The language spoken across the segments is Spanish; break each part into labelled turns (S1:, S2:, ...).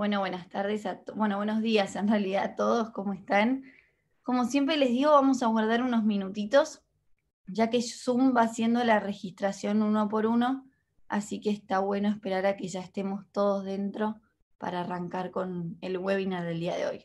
S1: Bueno, buenas tardes, a bueno, buenos días en realidad a todos, ¿cómo están? Como siempre les digo, vamos a guardar unos minutitos, ya que Zoom va haciendo la registración uno por uno, así que está bueno esperar a que ya estemos todos dentro para arrancar con el webinar del día de hoy.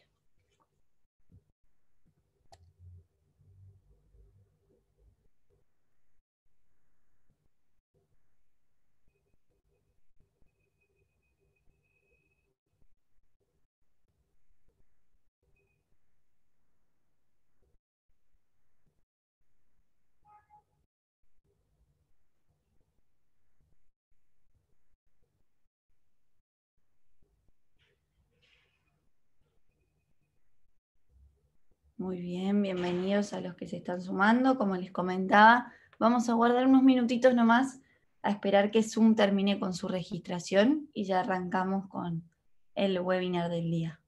S1: Muy bien, bienvenidos a los que se están sumando. Como les comentaba, vamos a guardar unos minutitos nomás a esperar que Zoom termine con su registración y ya arrancamos con el webinar del día.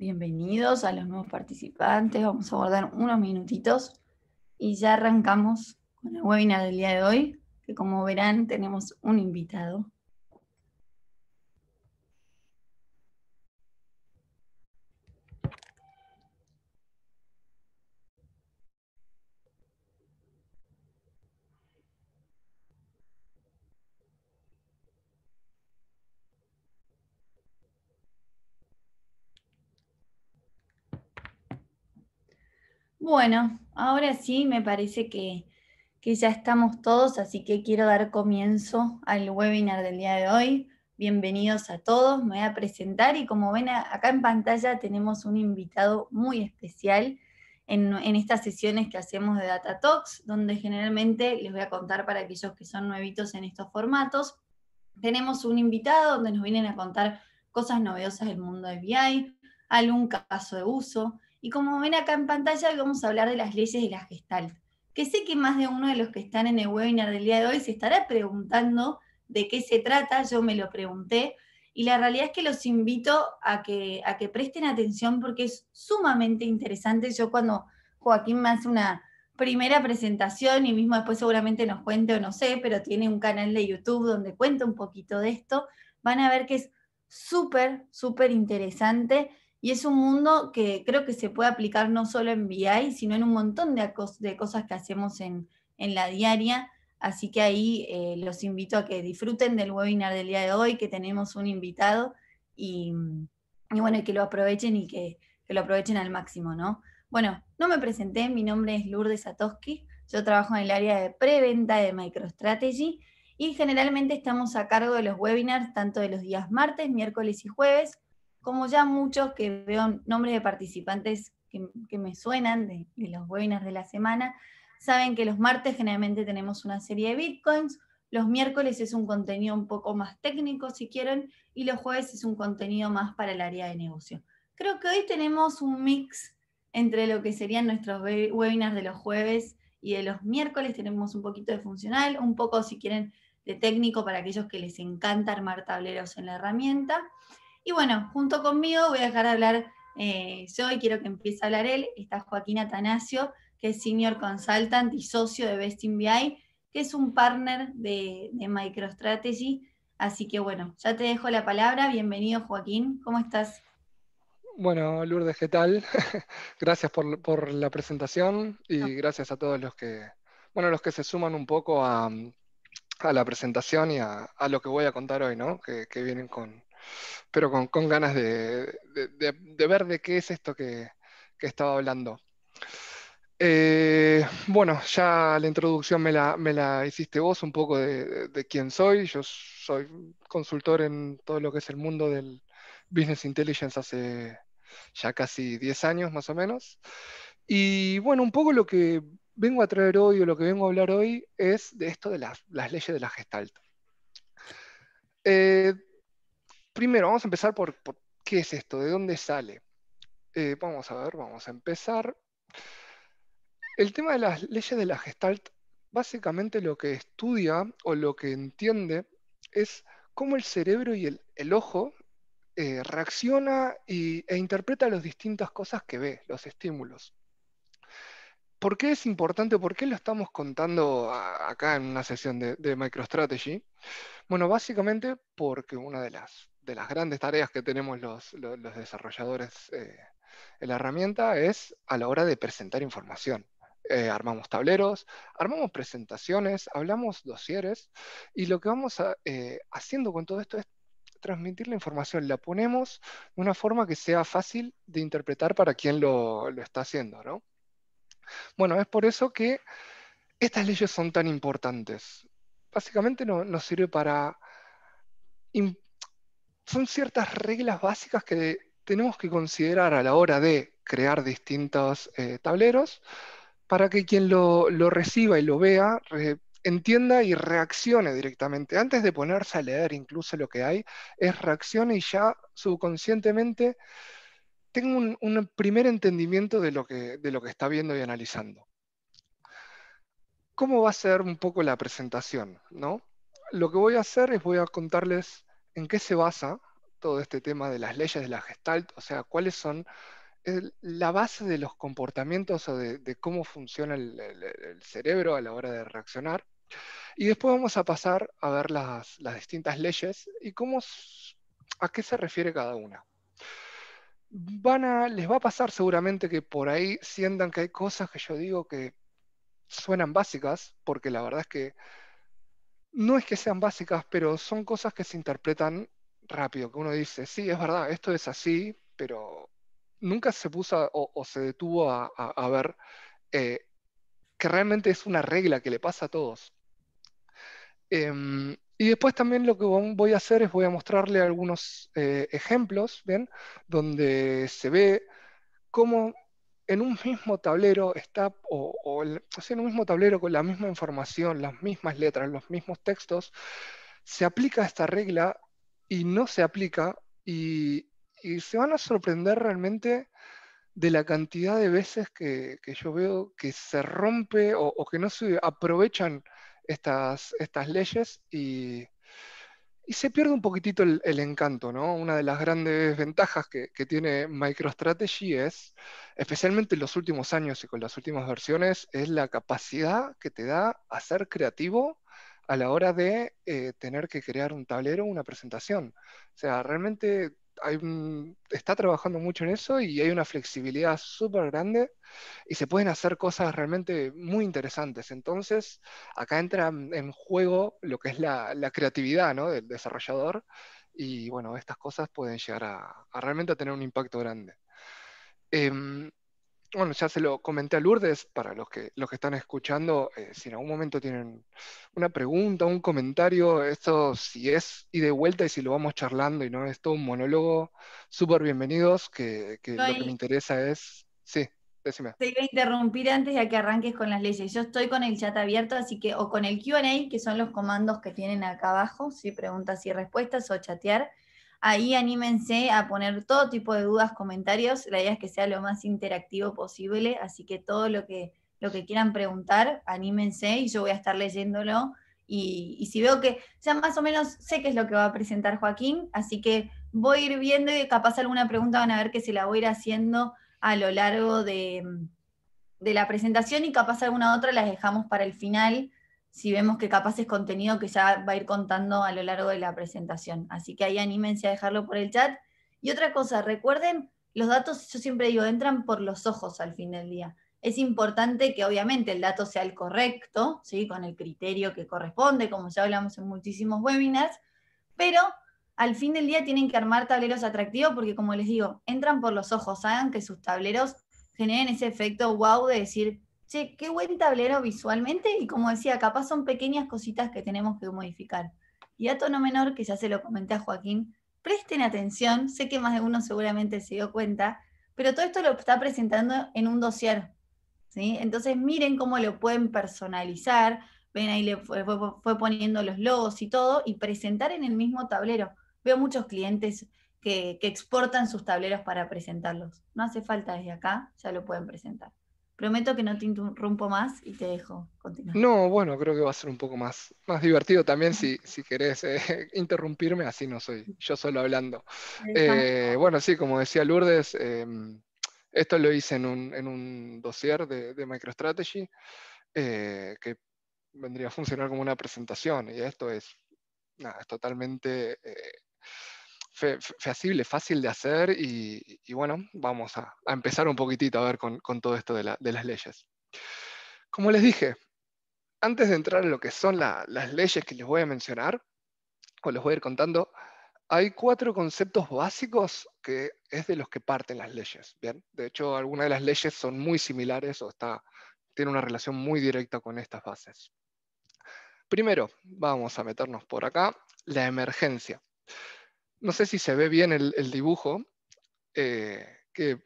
S1: Bienvenidos a los nuevos participantes. Vamos a guardar unos minutitos y ya arrancamos con el webinar del día de hoy, que como verán tenemos un invitado. Bueno, ahora sí me parece que, ya estamos todos, así que quiero dar comienzo al webinar del día de hoy. Bienvenidos a todos, me voy a presentar y como ven acá en pantalla tenemos un invitado muy especial en, estas sesiones que hacemos de Data Talks, donde generalmente les voy a contar para aquellos que son nuevitos en estos formatos. Tenemos un invitado donde nos vienen a contar cosas novedosas del mundo de BI, algún caso de uso, y como ven acá en pantalla, vamos a hablar de las leyes de la gestalt, que sé que más de uno de los que están en el webinar del día de hoy se estará preguntando de qué se trata, yo me lo pregunté, y la realidad es que los invito a que, a que presten atención porque es sumamente interesante. Yo cuando Joaquín me hace una primera presentación y mismo después seguramente nos cuente o no sé, pero tiene un canal de YouTube donde cuenta un poquito de esto, van a ver que es súper, súper interesante y es un mundo que creo que se puede aplicar no solo en BI, sino en un montón de, cosas que hacemos en, la diaria. Así que ahí eh, los invito a que disfruten del webinar del día de hoy, que tenemos un invitado y, mm, bueno, que lo aprovechen y que, lo aprovechen al máximo, ¿no? Bueno, no me presenté, mi nombre es Lourdes Satoski, yo trabajo en el área de preventa de MicroStrategy y generalmente estamos a cargo de los webinars tanto de los días martes, miércoles y jueves como ya muchos que veo nombres de participantes que, me suenan de, de, los webinars de la semana, saben que los martes generalmente tenemos una serie de bitcoins, los miércoles es un contenido un poco más técnico si quieren, y los jueves es un contenido más para el área de negocio. Creo que hoy tenemos un mix entre lo que serían nuestros webinars de los jueves y de los miércoles, tenemos un poquito de funcional, un poco si quieren de técnico para aquellos que les encanta armar tableros en la herramienta. Y bueno, junto conmigo voy a dejar de hablar eh, yo y quiero que empiece a hablar él. Está Joaquín Atanasio, que es Senior Consultant y socio de Best in BI, que es un partner de, MicroStrategy. Así que bueno, ya te dejo la palabra. Bienvenido Joaquín, ¿cómo estás?
S2: Bueno, Lourdes, ¿qué tal? gracias por, la presentación y gracias a todos los que, bueno, los que se suman un poco a, la presentación y a, lo que voy a contar hoy, ¿no? que vienen con, pero con, ganas de, ver de qué es esto que, estaba hablando. Eh, bueno, ya la introducción me la, hiciste vos un poco de, quién soy. Yo soy consultor en todo lo que es el mundo del Business Intelligence hace ya casi 10 años más o menos. Y bueno, un poco lo que vengo a traer hoy o lo que vengo a hablar hoy es de esto de las leyes de la Gestalt. Eh, primero, vamos a empezar por, qué es esto, de dónde sale. Eh, vamos a ver, vamos a empezar. El tema de las leyes de la Gestalt, básicamente lo que estudia o lo que entiende es cómo el cerebro y el, ojo eh, reacciona e interpreta las distintas cosas que ve, los estímulos. ¿Por qué es importante? ¿Por qué lo estamos contando acá en una sesión de, de MicroStrategy? Bueno, básicamente porque una de las de las grandes tareas que tenemos los, desarrolladores eh, en la herramienta es a la hora de presentar información. Eh, armamos tableros, armamos presentaciones, hablamos dosieres y lo que vamos eh, haciendo con todo esto es transmitir la información, la ponemos de una forma que sea fácil de interpretar para quien lo, está haciendo. Bueno, es por eso que estas leyes son tan importantes. Básicamente nos sirve para son ciertas reglas básicas que tenemos que considerar a la hora de crear distintos eh, tableros para que quien lo, reciba y lo vea entienda y reaccione directamente. Antes de ponerse a leer incluso lo que hay, es reaccione y ya subconscientemente tenga un, primer entendimiento de lo, que, de lo que está viendo y analizando. ¿Cómo va a ser un poco la presentación? ¿no? Lo que voy a hacer es voy a contarles en qué se basa todo este tema de las leyes de la gestalt, o sea, cuáles son eh, la base de los comportamientos o de, cómo funciona el, cerebro a la hora de reaccionar. Y después vamos a pasar a ver las, distintas leyes y cómo, a qué se refiere cada una. Van a, les va a pasar seguramente que por ahí sientan que hay cosas que yo digo que suenan básicas, porque la verdad es que no es que sean básicas, pero son cosas que se interpretan rápido, que uno dice, sí, es verdad, esto es así, pero nunca se puso o, se detuvo a, ver eh, que realmente es una regla que le pasa a todos. Em, y después también lo que voy a hacer es voy a mostrarle algunos eh, ejemplos, bien, Donde se ve cómo en un mismo tablero está, o, en un mismo tablero con la misma información, las mismas letras, los mismos textos, se aplica esta regla y no se aplica y, se van a sorprender realmente de la cantidad de veces que, yo veo que se rompe o, o, que no se aprovechan estas, estas leyes y, y se pierde un poquitito el, encanto, ¿no? Una de las grandes ventajas que, tiene MicroStrategy es, especialmente en los últimos años y con las últimas versiones, es la capacidad que te da a ser creativo a la hora de eh, tener que crear un tablero, una presentación. O sea, realmente está trabajando mucho en eso y hay una flexibilidad súper grande y se pueden hacer cosas realmente muy interesantes. Entonces, acá entra en juego lo que es la, creatividad del desarrollador y bueno, estas cosas pueden llegar a, realmente a tener un impacto grande. Em, bueno, ya se lo comenté a Lourdes, para los que, los que están escuchando, eh, si en algún momento tienen una pregunta, un comentario, esto si es y de vuelta y si lo vamos charlando y no es todo un monólogo, súper bienvenidos, que, lo que me interesa es, sí, decime.
S1: Te iba a interrumpir antes de que arranques con las leyes. Yo estoy con el chat abierto, así que, o con el QA, que son los comandos que tienen acá abajo, si preguntas y respuestas, o chatear. Ahí anímense a poner todo tipo de dudas, comentarios. La idea es que sea lo más interactivo posible, así que todo lo que, lo que quieran preguntar, anímense y yo voy a estar leyéndolo. Y, si veo que, ya más o menos sé qué es lo que va a presentar Joaquín, así que voy a ir viendo y capaz alguna pregunta van a ver que se la voy a ir haciendo a lo largo de, de la presentación y capaz alguna otra las dejamos para el final si vemos que capaz es contenido que ya va a ir contando a lo largo de la presentación. Así que ahí anímense a dejarlo por el chat. Y otra cosa, recuerden, los datos, yo siempre digo, entran por los ojos al fin del día. Es importante que obviamente el dato sea el correcto, ¿sí? con el criterio que corresponde, como ya hablamos en muchísimos webinars, pero al fin del día tienen que armar tableros atractivos porque, como les digo, entran por los ojos, hagan que sus tableros generen ese efecto wow de decir, che, qué buen tablero visualmente y como decía, capaz son pequeñas cositas que tenemos que modificar. Y a tono menor, que ya se lo comenté a Joaquín, presten atención, sé que más de uno seguramente se dio cuenta, pero todo esto lo está presentando en un dossier. ¿sí? Entonces miren cómo lo pueden personalizar, ven ahí le fue, poniendo los logos y todo, y presentar en el mismo tablero. Veo muchos clientes que exportan sus tableros para presentarlos. No hace falta desde acá, ya lo pueden presentar. Prometo que no te interrumpo más y te dejo
S2: continuar. No, bueno, creo que va a ser un poco más, más divertido también si, si querés eh, interrumpirme, así no soy yo solo hablando. Eh, bueno, sí, como decía Lourdes, em, esto lo hice en un, en dossier de, de MicroStrategy eh, que vendría a funcionar como una presentación y esto es, es totalmente feasible, fácil de hacer y, bueno, vamos a, empezar un poquitito a ver con, todo esto de, las leyes. Como les dije, antes de entrar en lo que son las leyes que les voy a mencionar, o les voy a ir contando, hay cuatro conceptos básicos que es de los que parten las leyes. De hecho, algunas de las leyes son muy similares o está, tienen una relación muy directa con estas bases. Primero, vamos a meternos por acá, la emergencia no sé si se ve bien el, dibujo, eh, que es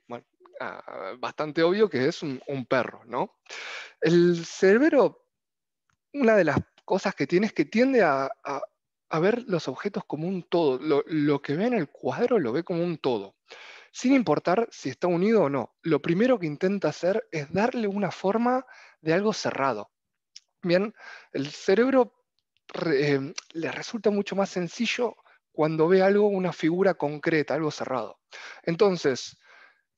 S2: ah, bastante obvio que es un, perro, ¿no? El cerebro, una de las cosas que tiene es que tiende a, ver los objetos como un todo. Lo, que ve en el cuadro lo ve como un todo sin importar si está unido o no. Lo primero que intenta hacer es darle una forma de algo cerrado. Bien, el cerebro eh, le resulta mucho más sencillo cuando ve algo, una figura concreta, algo cerrado. Entonces,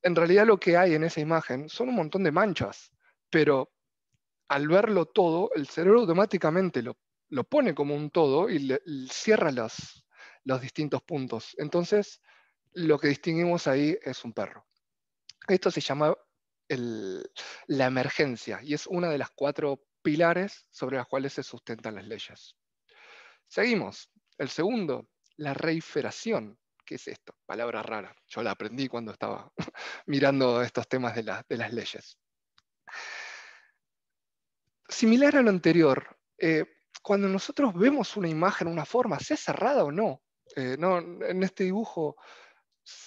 S2: en realidad lo que hay en esa imagen son un montón de manchas, pero al verlo todo, el cerebro automáticamente lo, pone como un todo y cierra los distintos puntos. Entonces, lo que distinguimos ahí es un perro. Esto se llama la emergencia y es una de las cuatro pilares sobre las cuales se sustentan las leyes. Seguimos. El segundo la reiferación. ¿Qué es esto? Palabra rara. Yo la aprendí cuando estaba mirando estos temas de, las leyes. Similar a lo anterior, eh, cuando nosotros vemos una imagen, una forma, sea cerrada o no, eh, no, en este dibujo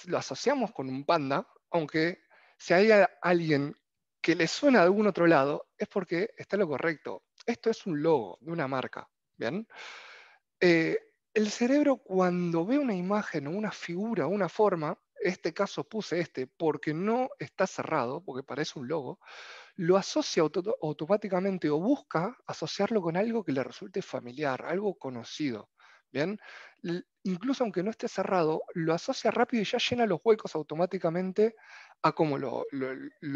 S2: lo asociamos con un panda, aunque si hay alguien que le suena de algún otro lado, es porque está lo correcto. Esto es un logo de una marca, ¿bien? Eh, el cerebro cuando ve una imagen o una figura, una forma, este caso puse este porque no está cerrado, porque parece un logo, lo asocia automáticamente o busca asociarlo con algo que le resulte familiar, algo conocido. ¿Bien? incluso aunque no esté cerrado, lo asocia rápido y ya llena los huecos automáticamente a cómo lo,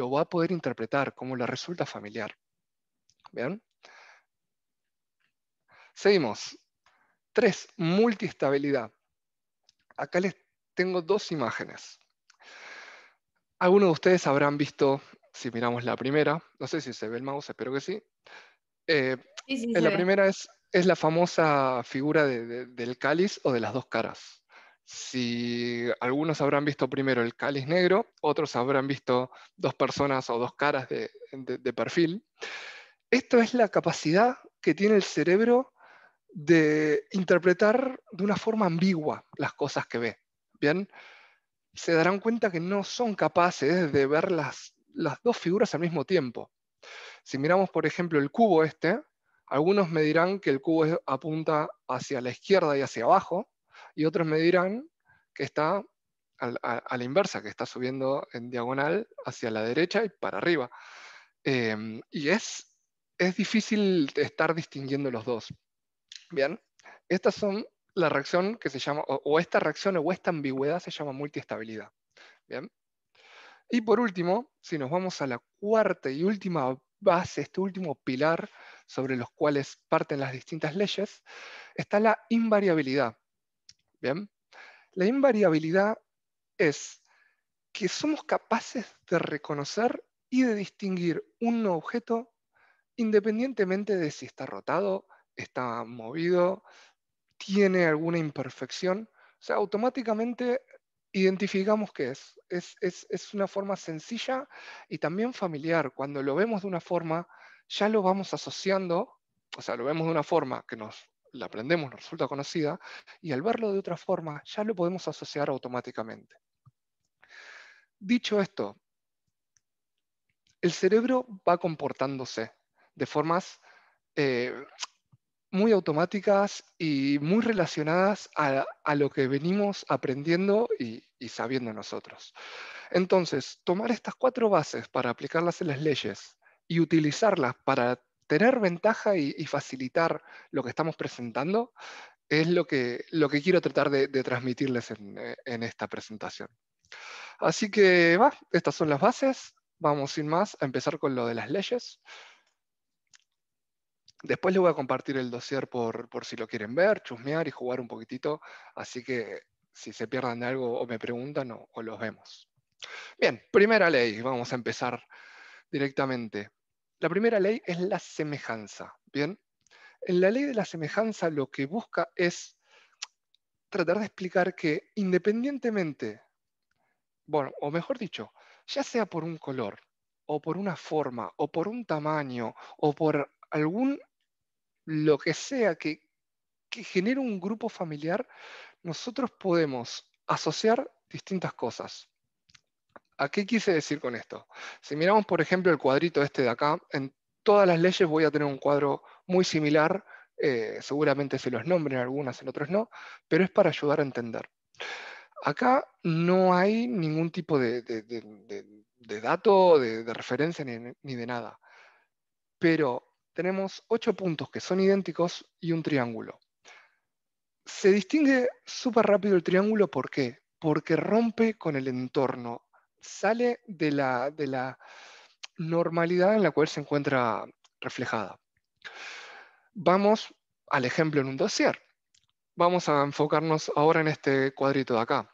S2: va a poder interpretar, como le resulta familiar. ¿Bien? Seguimos. Tres, multiestabilidad. Acá les tengo dos imágenes. Algunos de ustedes habrán visto, si miramos la primera, no sé si se ve el mouse, espero que sí. Eh, la primera es, es, la famosa figura del cáliz o de las dos caras. Si algunos habrán visto primero el cáliz negro, otros habrán visto dos personas o dos caras de, de perfil. Esto es la capacidad que tiene el cerebro de interpretar de una forma ambigua las cosas que ve. Bien, se darán cuenta que no son capaces de ver las, dos figuras al mismo tiempo. Si miramos, por ejemplo, el cubo este, algunos me dirán que el cubo apunta hacia la izquierda y hacia abajo, y otros me dirán que está a, la inversa, que está subiendo en diagonal hacia la derecha y para arriba. Eh, y es difícil estar distinguiendo los dos. Bien, estas son la reacción que se llama, o, esta reacción o esta ambigüedad se llama multiestabilidad. Bien. Y por último, si nos vamos a la cuarta y última base, este último pilar sobre los cuales parten las distintas leyes, está la invariabilidad. Bien. La invariabilidad es que somos capaces de reconocer y de distinguir un objeto independientemente de si está rotado, está movido, tiene alguna imperfección, o sea, automáticamente identificamos qué es. Es, una forma sencilla y también familiar. Cuando lo vemos de una forma, ya lo vamos asociando, o sea, lo vemos de una forma que nos la aprendemos, nos resulta conocida, y al verlo de otra forma, ya lo podemos asociar automáticamente. Dicho esto, el cerebro va comportándose de formas eh, muy automáticas y muy relacionadas a, a lo que venimos aprendiendo y, y, sabiendo nosotros. Entonces, tomar estas cuatro bases para aplicarlas en las leyes y utilizarlas para tener ventaja y, facilitar lo que estamos presentando es lo que, lo que quiero tratar de, transmitirles en, eh, en esta presentación. Así que, va, estas son las bases. Vamos sin más a empezar con lo de las leyes. Después les voy a compartir el dossier por, por si lo quieren ver, chusmear y jugar un poquitito. Así que si se pierdan de algo o me preguntan o los vemos. Bien, primera ley, vamos a empezar directamente. La primera ley es la semejanza. Bien, en la ley de la semejanza lo que busca es tratar de explicar que independientemente, bueno, o mejor dicho, ya sea por un color, o por una forma, o por un tamaño, o por algún lo que sea que, genere un grupo familiar, nosotros podemos asociar distintas cosas. ¿A qué quise decir con esto? Si miramos, por ejemplo, el cuadrito este de acá, en todas las leyes voy a tener un cuadro muy similar, eh, seguramente se los nombren algunas, en otros no, pero es para ayudar a entender. Acá no hay ningún tipo de, dato, de, referencia, ni, ni de nada. Pero tenemos ocho puntos que son idénticos y un triángulo. Se distingue súper rápido el triángulo, ¿por qué? Porque rompe con el entorno, sale de la, de la normalidad en la cual se encuentra reflejada. Vamos al ejemplo en un dossier. Vamos a enfocarnos ahora en este cuadrito de acá.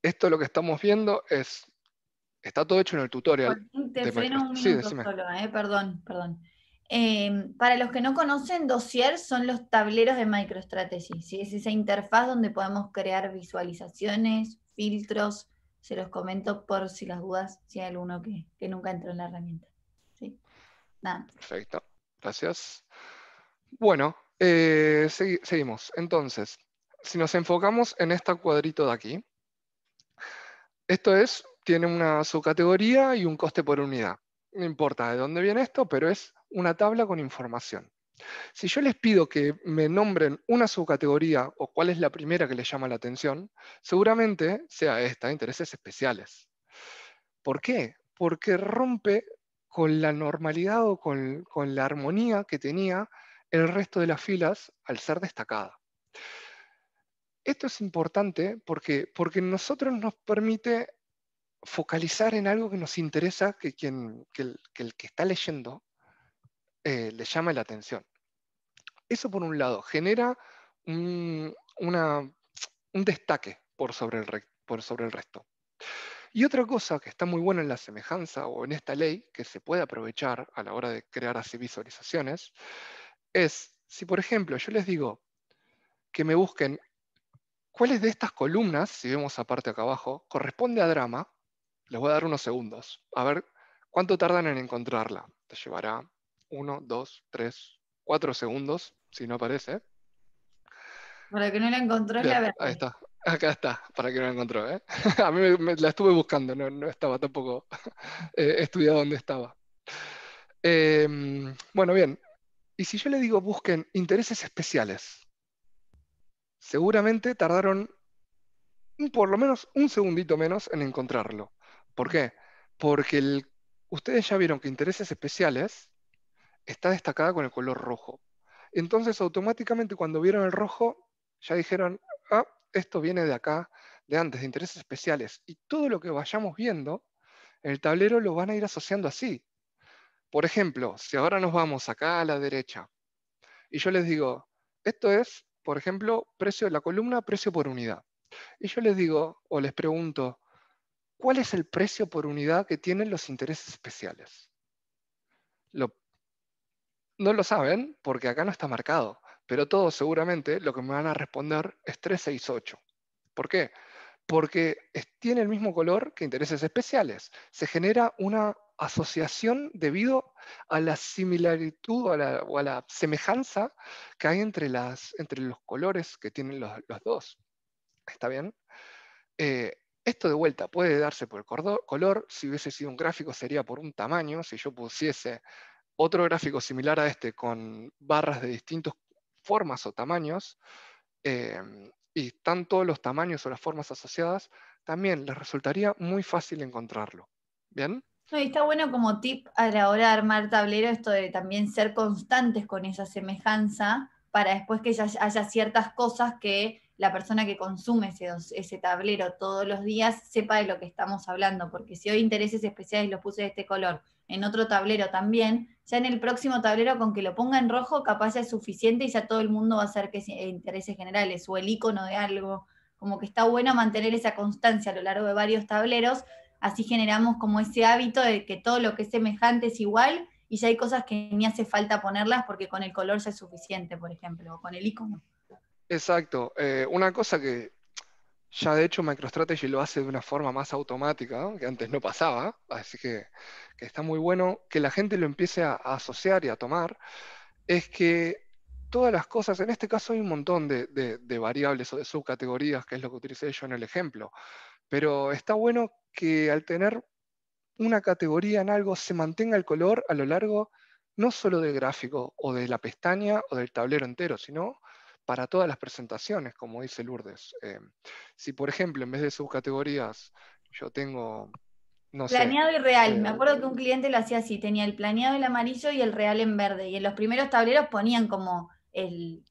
S2: Esto lo que estamos viendo es, está todo hecho en el tutorial.
S1: Te freno un minuto solo, eh, perdón, perdón. Em, para los que no conocen, dossier son los tableros de MicroStrategy, es esa interfaz donde podemos crear visualizaciones, filtros, se los comento por si las dudas, si hay alguno que, nunca entró en la herramienta.
S2: Perfecto, gracias. Bueno, eh, seguimos. Entonces, si nos enfocamos en este cuadrito de aquí, esto es, tiene una subcategoría y un coste por unidad. No importa de dónde viene esto, pero es una tabla con información. Si yo les pido que me nombren una subcategoría o cuál es la primera que les llama la atención, seguramente sea esta, intereses especiales. ¿Por qué? Porque rompe con la normalidad o con, con la armonía que tenía el resto de las filas al ser destacada. Esto es importante porque, porque nosotros nos permite focalizar en algo que nos interesa, que, quien, el, que el que está leyendo eh, le llama la atención. Eso por un lado, genera un, destaque por sobre, el por sobre el resto. Y otra cosa que está muy buena en la semejanza o en esta ley, que se puede aprovechar a la hora de crear así visualizaciones, es si, por ejemplo, yo les digo que me busquen cuáles de estas columnas, si vemos aparte acá abajo, corresponde a drama, les voy a dar unos segundos, a ver cuánto tardan en encontrarla. Te llevará uno, dos, tres, cuatro segundos, si no aparece.
S1: Para que no la encontró, Ahí
S2: está, acá está, para que no la encontró. ¿eh? A mí la estuve buscando, no, estaba tampoco eh, estudiado dónde estaba. Em, bueno, bien. Y si yo le digo busquen intereses especiales, seguramente tardaron por lo menos un segundito menos en encontrarlo. ¿Por qué? Porque ustedes ya vieron que intereses especiales está destacada con el color rojo. Entonces automáticamente cuando vieron el rojo, ya dijeron, ah, esto viene de acá, de antes, de intereses especiales. Y todo lo que vayamos viendo el tablero lo van a ir asociando así. Por ejemplo, si ahora nos vamos acá a la derecha y yo les digo, esto es, por ejemplo, precio de la columna, precio por unidad. Y yo les digo, o les pregunto, ¿cuál es el precio por unidad que tienen los intereses especiales? Lo no lo saben porque acá no está marcado, pero todos seguramente lo que me van a responder es 368. ¿Por qué? Porque tiene el mismo color que intereses especiales. Se genera una asociación debido a la similaritud o a la, semejanza que hay entre, los colores que tienen los, dos. ¿Está bien? Eh, esto de vuelta puede darse por el color, si hubiese sido un gráfico sería por un tamaño, si yo pusiese otro gráfico similar a este con barras de distintas formas o tamaños, em, y están todos los tamaños o las formas asociadas, también les resultaría muy fácil encontrarlo. ¿Bien?
S1: está bueno como tip a la hora de armar tablero esto de también ser constantes con esa semejanza para después que haya ciertas cosas que la persona que consume ese, ese, tablero todos los días sepa de lo que estamos hablando, porque si hoy intereses especiales los puse de este color, en otro tablero también, ya en el próximo tablero con que lo ponga en rojo, capaz ya es suficiente y ya todo el mundo va a hacer que eh, intereses generales o el icono de algo. Como que está bueno mantener esa constancia a lo largo de varios tableros, así generamos como ese hábito de que todo lo que es semejante es igual y ya hay cosas que ni hace falta ponerlas porque con el color ya es suficiente, por ejemplo, o con el icono.
S2: Exacto. Eh, una cosa que ya de hecho MicroStrategy lo hace de una forma más automática, que antes no pasaba, así que, está muy bueno que la gente lo empiece a, asociar y a tomar, es que todas las cosas, en este caso hay un montón de, de, de variables o de subcategorías, que es lo que utilicé yo en el ejemplo, pero está bueno que al tener una categoría en algo se mantenga el color a lo largo no solo del gráfico o de la pestaña o del tablero entero, sino para todas las presentaciones, como dice Lourdes. Eh, si, por ejemplo, en vez de subcategorías, yo tengo... No planeado y real. Me eh,
S1: acuerdo que un cliente lo hacía así, tenía el planeado en amarillo y el real en verde. Y en los primeros tableros ponían como el,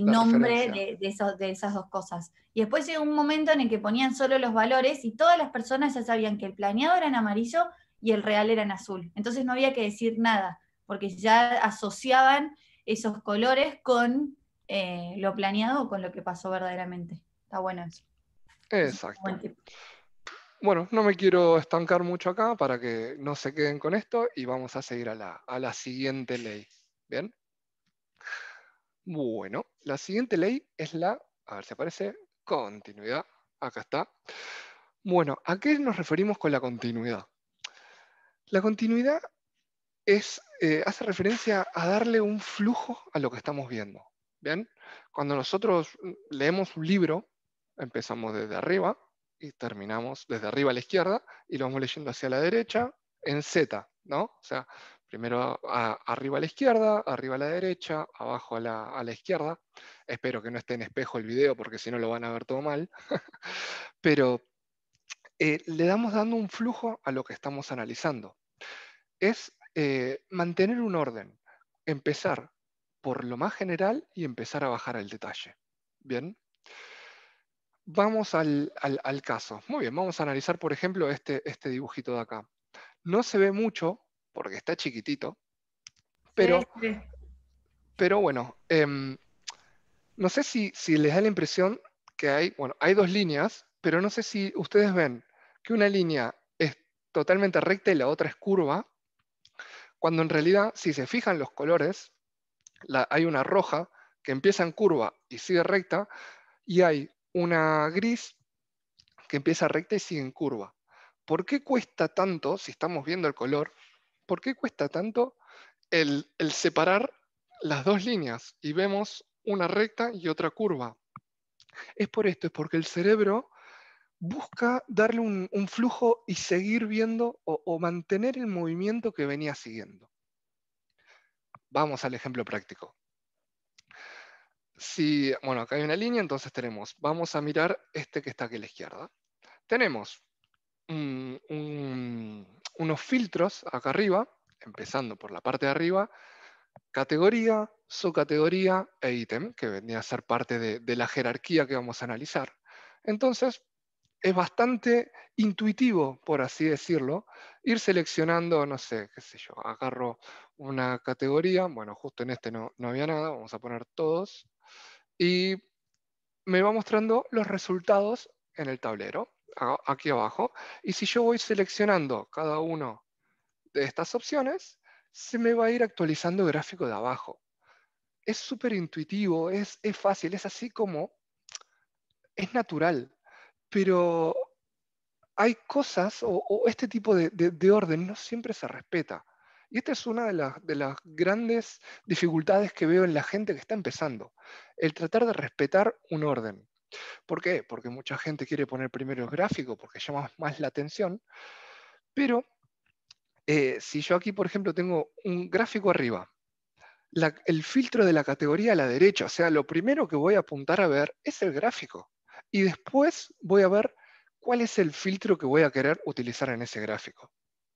S1: nombre de, de, esas dos cosas. Y después llegó un momento en el que ponían solo los valores y todas las personas ya sabían que el planeado era en amarillo y el real era en azul. Entonces no había que decir nada, porque ya asociaban esos colores con eh, lo planeado con lo que pasó verdaderamente. Está bueno eso.
S2: Exacto. bueno, no me quiero estancar mucho acá para que no se queden con esto y vamos a seguir a la, siguiente ley. ¿Bien? Bueno, la siguiente ley es la, a ver si aparece, continuidad. Acá está. Bueno, ¿a qué nos referimos con la continuidad? La continuidad es, eh, hace referencia a darle un flujo a lo que estamos viendo. Bien, cuando nosotros leemos un libro, empezamos desde arriba y terminamos desde arriba a la izquierda y lo vamos leyendo hacia la derecha en Z, ¿no? O sea, primero arriba a la izquierda, arriba a la derecha, abajo a la, izquierda. Espero que no esté en espejo el video porque si no lo van a ver todo mal. Pero eh, le damos dando un flujo a lo que estamos analizando. Es eh, mantener un orden, empezar por lo más general y empezar a bajar al detalle. Bien. Vamos al, caso. Muy bien, vamos a analizar, por ejemplo, este, este dibujito de acá. No se ve mucho porque está chiquitito, pero, pero bueno, em, no sé si, si les da la impresión que hay, bueno, hay dos líneas, pero no sé si ustedes ven que una línea es totalmente recta y la otra es curva, cuando en realidad, si se fijan los colores, hay una roja que empieza en curva y sigue recta, y hay una gris que empieza recta y sigue en curva. ¿Por qué cuesta tanto, si estamos viendo el color, por qué cuesta tanto el, separar las dos líneas y vemos una recta y otra curva? Es por esto, es porque el cerebro busca darle un, flujo y seguir viendo o, mantener el movimiento que venía siguiendo. Vamos al ejemplo práctico. Si, bueno, acá hay una línea, entonces tenemos, vamos a mirar este que está aquí a la izquierda. Tenemos unos filtros acá arriba, empezando por la parte de arriba, categoría, subcategoría e ítem, que venía a ser parte de, de la jerarquía que vamos a analizar. Entonces, es bastante intuitivo, por así decirlo, ir seleccionando, no sé, qué sé yo, agarro una categoría, bueno, justo en este no, había nada, vamos a poner todos, y me va mostrando los resultados en el tablero, aquí abajo, y si yo voy seleccionando cada uno de estas opciones, se me va a ir actualizando el gráfico de abajo. Es súper intuitivo, es, es fácil, es así como es natural pero hay cosas, o, este tipo de, orden no siempre se respeta. Y esta es una de, las grandes dificultades que veo en la gente que está empezando, el tratar de respetar un orden. ¿Por qué? Porque mucha gente quiere poner primero el gráfico, porque llama más la atención, pero eh, si yo aquí, por ejemplo, tengo un gráfico arriba, el filtro de la categoría a la derecha, o sea, lo primero que voy a apuntar a ver es el gráfico y después voy a ver cuál es el filtro que voy a querer utilizar en ese gráfico.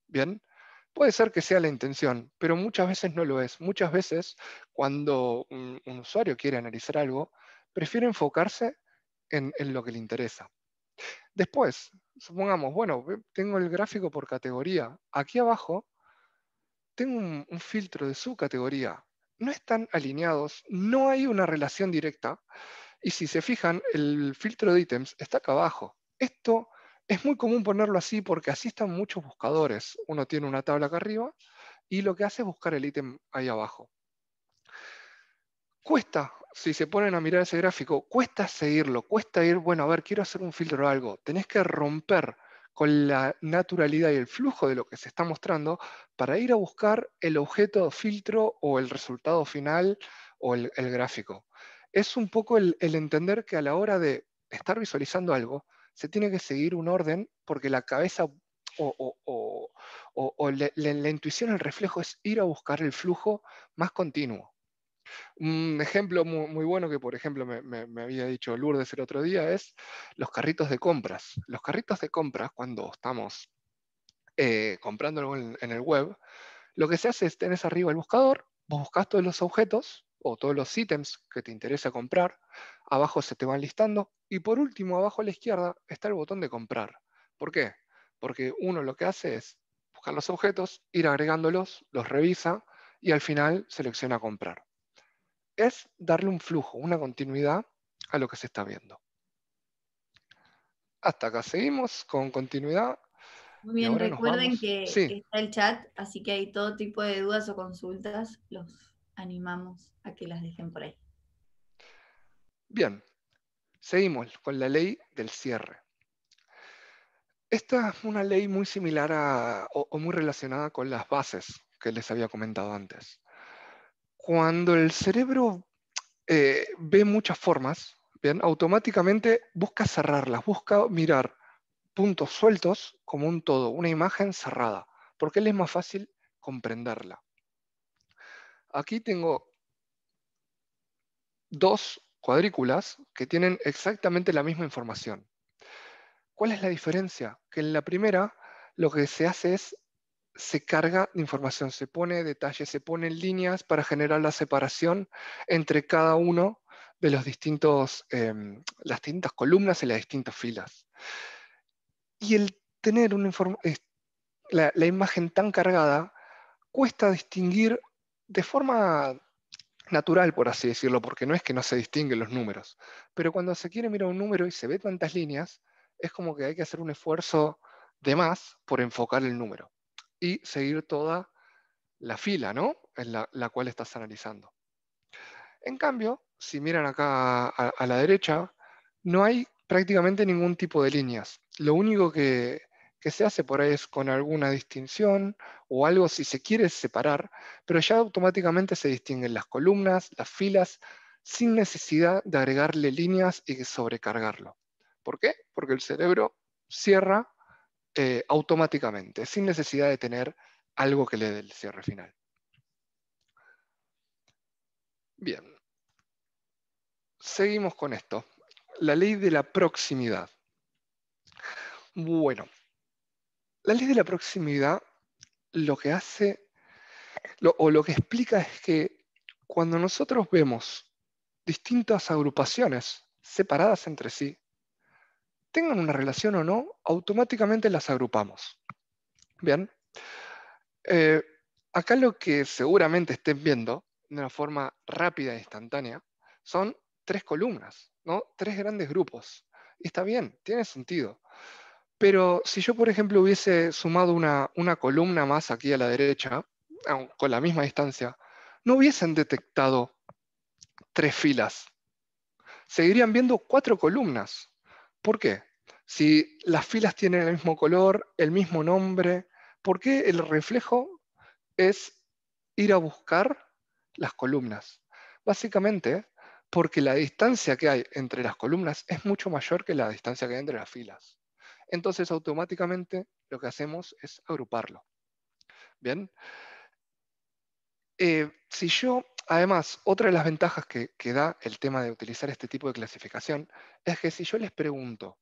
S2: Bien, puede ser que sea la intención, pero muchas veces no lo es. Muchas veces cuando un, usuario quiere analizar algo, prefiere enfocarse en, lo que le interesa. Después, supongamos, bueno, tengo el gráfico por categoría. Aquí abajo tengo un, un, filtro de subcategoría. No están alineados, no hay una relación directa, y si se fijan, el filtro de ítems está acá abajo. Esto es muy común ponerlo así porque así están muchos buscadores. Uno tiene una tabla acá arriba y lo que hace es buscar el ítem ahí abajo. Cuesta, si se ponen a mirar ese gráfico, cuesta seguirlo, cuesta ir, bueno, a ver, quiero hacer un filtro o algo. Tenés que romper con la naturalidad y el flujo de lo que se está mostrando para ir a buscar el objeto filtro o el resultado final o el gráfico es un poco el, entender que a la hora de estar visualizando algo, se tiene que seguir un orden porque la cabeza o, o la intuición, el reflejo es ir a buscar el flujo más continuo. Un ejemplo muy, bueno que, por ejemplo, me, había dicho Lourdes el otro día es los carritos de compras. Los carritos de compras, cuando estamos eh, comprando algo en, el web, lo que se hace es tenés arriba el buscador, vos buscás todos los objetos o todos los ítems que te interesa comprar. Abajo se te van listando. Y por último, abajo a la izquierda, está el botón de comprar. ¿Por qué? Porque uno lo que hace es buscar los objetos, ir agregándolos, los revisa y al final selecciona comprar. Es darle un flujo, una continuidad a lo que se está viendo. Hasta acá seguimos con continuidad.
S1: Muy bien, recuerden que está el chat, así que hay todo tipo de dudas o consultas, los animamos a que las dejen por ahí.
S2: Bien, seguimos con la ley del cierre. Esta es una ley muy similar a, o, muy relacionada con las bases que les había comentado antes. Cuando el cerebro eh, ve muchas formas, bien, automáticamente busca cerrarlas, busca mirar puntos sueltos como un todo, una imagen cerrada, porque él es más fácil comprenderla aquí tengo dos cuadrículas que tienen exactamente la misma información. ¿Cuál es la diferencia? Que en la primera lo que se hace es se carga de información, se pone detalles, se ponen líneas para generar la separación entre cada uno de los distintos, em, las distintas columnas y las distintas filas. Y el tener una la imagen tan cargada cuesta distinguir de forma natural, por así decirlo, porque no es que no se distinguen los números, pero cuando se quiere mirar un número y se ve tantas líneas, es como que hay que hacer un esfuerzo de más por enfocar el número y seguir toda la fila, ¿no? En la, cual estás analizando. En cambio, si miran acá a la derecha, no hay prácticamente ningún tipo de líneas. Lo único que, que se hace por ahí con alguna distinción o algo si se quiere separar, pero ya automáticamente se distinguen las columnas, las filas, sin necesidad de agregarle líneas y sobrecargarlo. ¿Por qué? Porque el cerebro cierra eh, automáticamente, sin necesidad de tener algo que le dé el cierre final. Bien. Seguimos con esto. La ley de la proximidad. Bueno, la ley de la proximidad lo que hace, o lo que explica es que cuando nosotros vemos distintas agrupaciones separadas entre sí, tengan una relación o no, automáticamente las agrupamos. Bien. Eh, acá lo que seguramente estén viendo de una forma rápida e instantánea son tres columnas, ¿no? tres grandes grupos. Y está bien, tiene sentido. Pero si yo, por ejemplo, hubiese sumado una, columna más aquí a la derecha, con la misma distancia, no hubiesen detectado tres filas. Seguirían viendo cuatro columnas. ¿Por qué? Si las filas tienen el mismo color, el mismo nombre, ¿por qué el reflejo es ir a buscar las columnas? Básicamente, porque la distancia que hay entre las columnas es mucho mayor que la distancia que hay entre las filas entonces automáticamente lo que hacemos es agruparlo. Bien. Eh, si yo, además, otra de las ventajas que, da el tema de utilizar este tipo de clasificación es que si yo les pregunto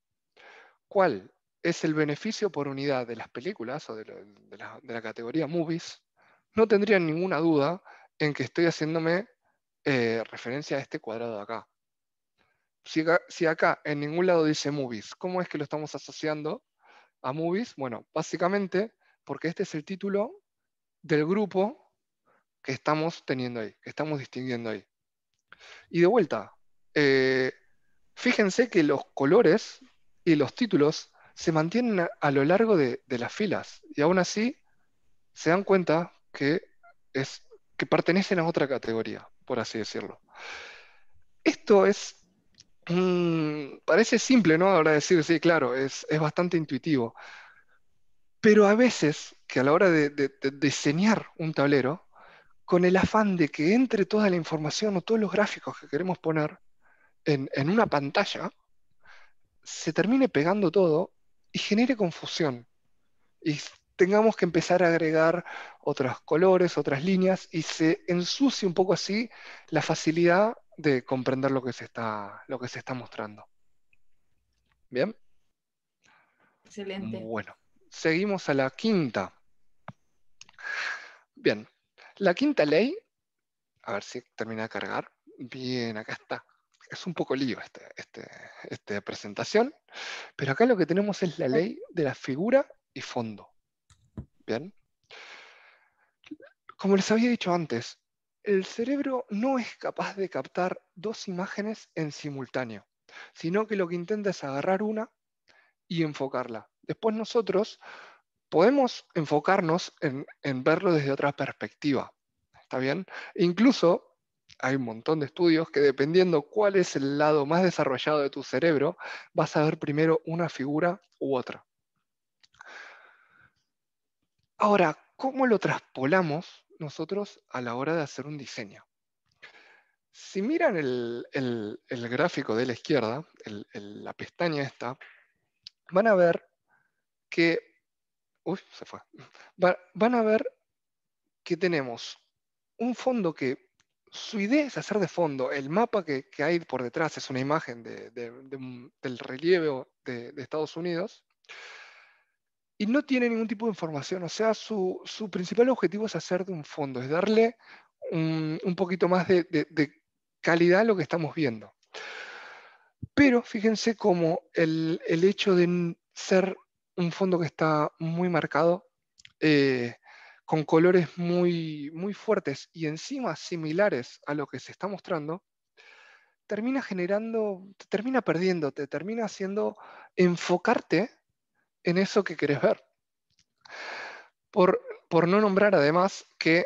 S2: cuál es el beneficio por unidad de las películas o de, la, categoría movies, no tendrían ninguna duda en que estoy haciéndome eh, referencia a este cuadrado de acá si, acá en ningún lado dice movies, ¿cómo es que lo estamos asociando a movies? Bueno, básicamente porque este es el título del grupo que estamos teniendo ahí, que estamos distinguiendo ahí. Y de vuelta, eh, fíjense que los colores y los títulos se mantienen a, lo largo de, las filas y aún así se dan cuenta que pertenecen a otra categoría, por así decirlo. Esto es Mm, parece simple, ¿no? Ahora decir, sí, claro, es, bastante intuitivo. Pero a veces, que a la hora de, diseñar un tablero, con el afán de que entre toda la información o todos los gráficos que queremos poner en, en, una pantalla, se termine pegando todo y genere confusión. Y tengamos que empezar a agregar otros colores, otras líneas, y se ensucie un poco así la facilidad de comprender lo que se está, lo que se está mostrando. ¿Bien? Excelente. Bueno, seguimos a la quinta. Bien, la quinta ley, a ver si termina de cargar. Bien, acá está. Es un poco lío esta este, este, presentación, pero acá lo que tenemos es la ley de la figura y fondo. Bien. Como les había dicho antes, el cerebro no es capaz de captar dos imágenes en simultáneo, sino que lo que intenta es agarrar una y enfocarla. Después nosotros podemos enfocarnos en, verlo desde otra perspectiva. ¿Está bien? incluso hay un montón de estudios que dependiendo cuál es el lado más desarrollado de tu cerebro, vas a ver primero una figura u otra. Ahora, ¿cómo lo traspolamos nosotros a la hora de hacer un diseño. Si miran el, gráfico de la izquierda, la pestaña esta, van a ver que... se van a ver que tenemos un fondo que su idea es hacer de fondo. El mapa que, hay por detrás es una imagen del relieve de Estados Unidos y no tiene ningún tipo de información. O sea, su, principal objetivo es hacer de un fondo, es darle un, poquito más de, calidad a lo que estamos viendo. Pero fíjense cómo el, hecho de ser un fondo que está muy marcado, eh, con colores muy, muy fuertes y encima similares a lo que se está mostrando, termina generando, termina perdiendo, te termina haciendo enfocarte en eso que querés ver. Por, no nombrar además que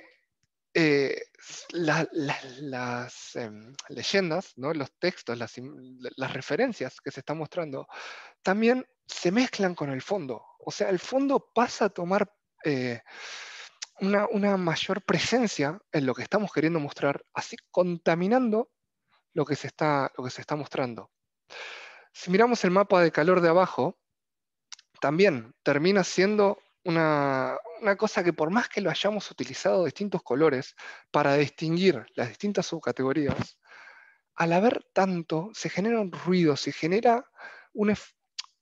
S2: eh, las em, leyendas, los textos, las, referencias que se están mostrando, también se mezclan con el fondo. O sea, el fondo pasa a tomar eh, una, mayor presencia en lo que estamos queriendo mostrar, así contaminando lo que se está mostrando. Si miramos el mapa de calor de abajo, también termina siendo una, cosa que por más que lo hayamos utilizado distintos colores para distinguir las distintas subcategorías, al haber tanto se genera un ruido, se genera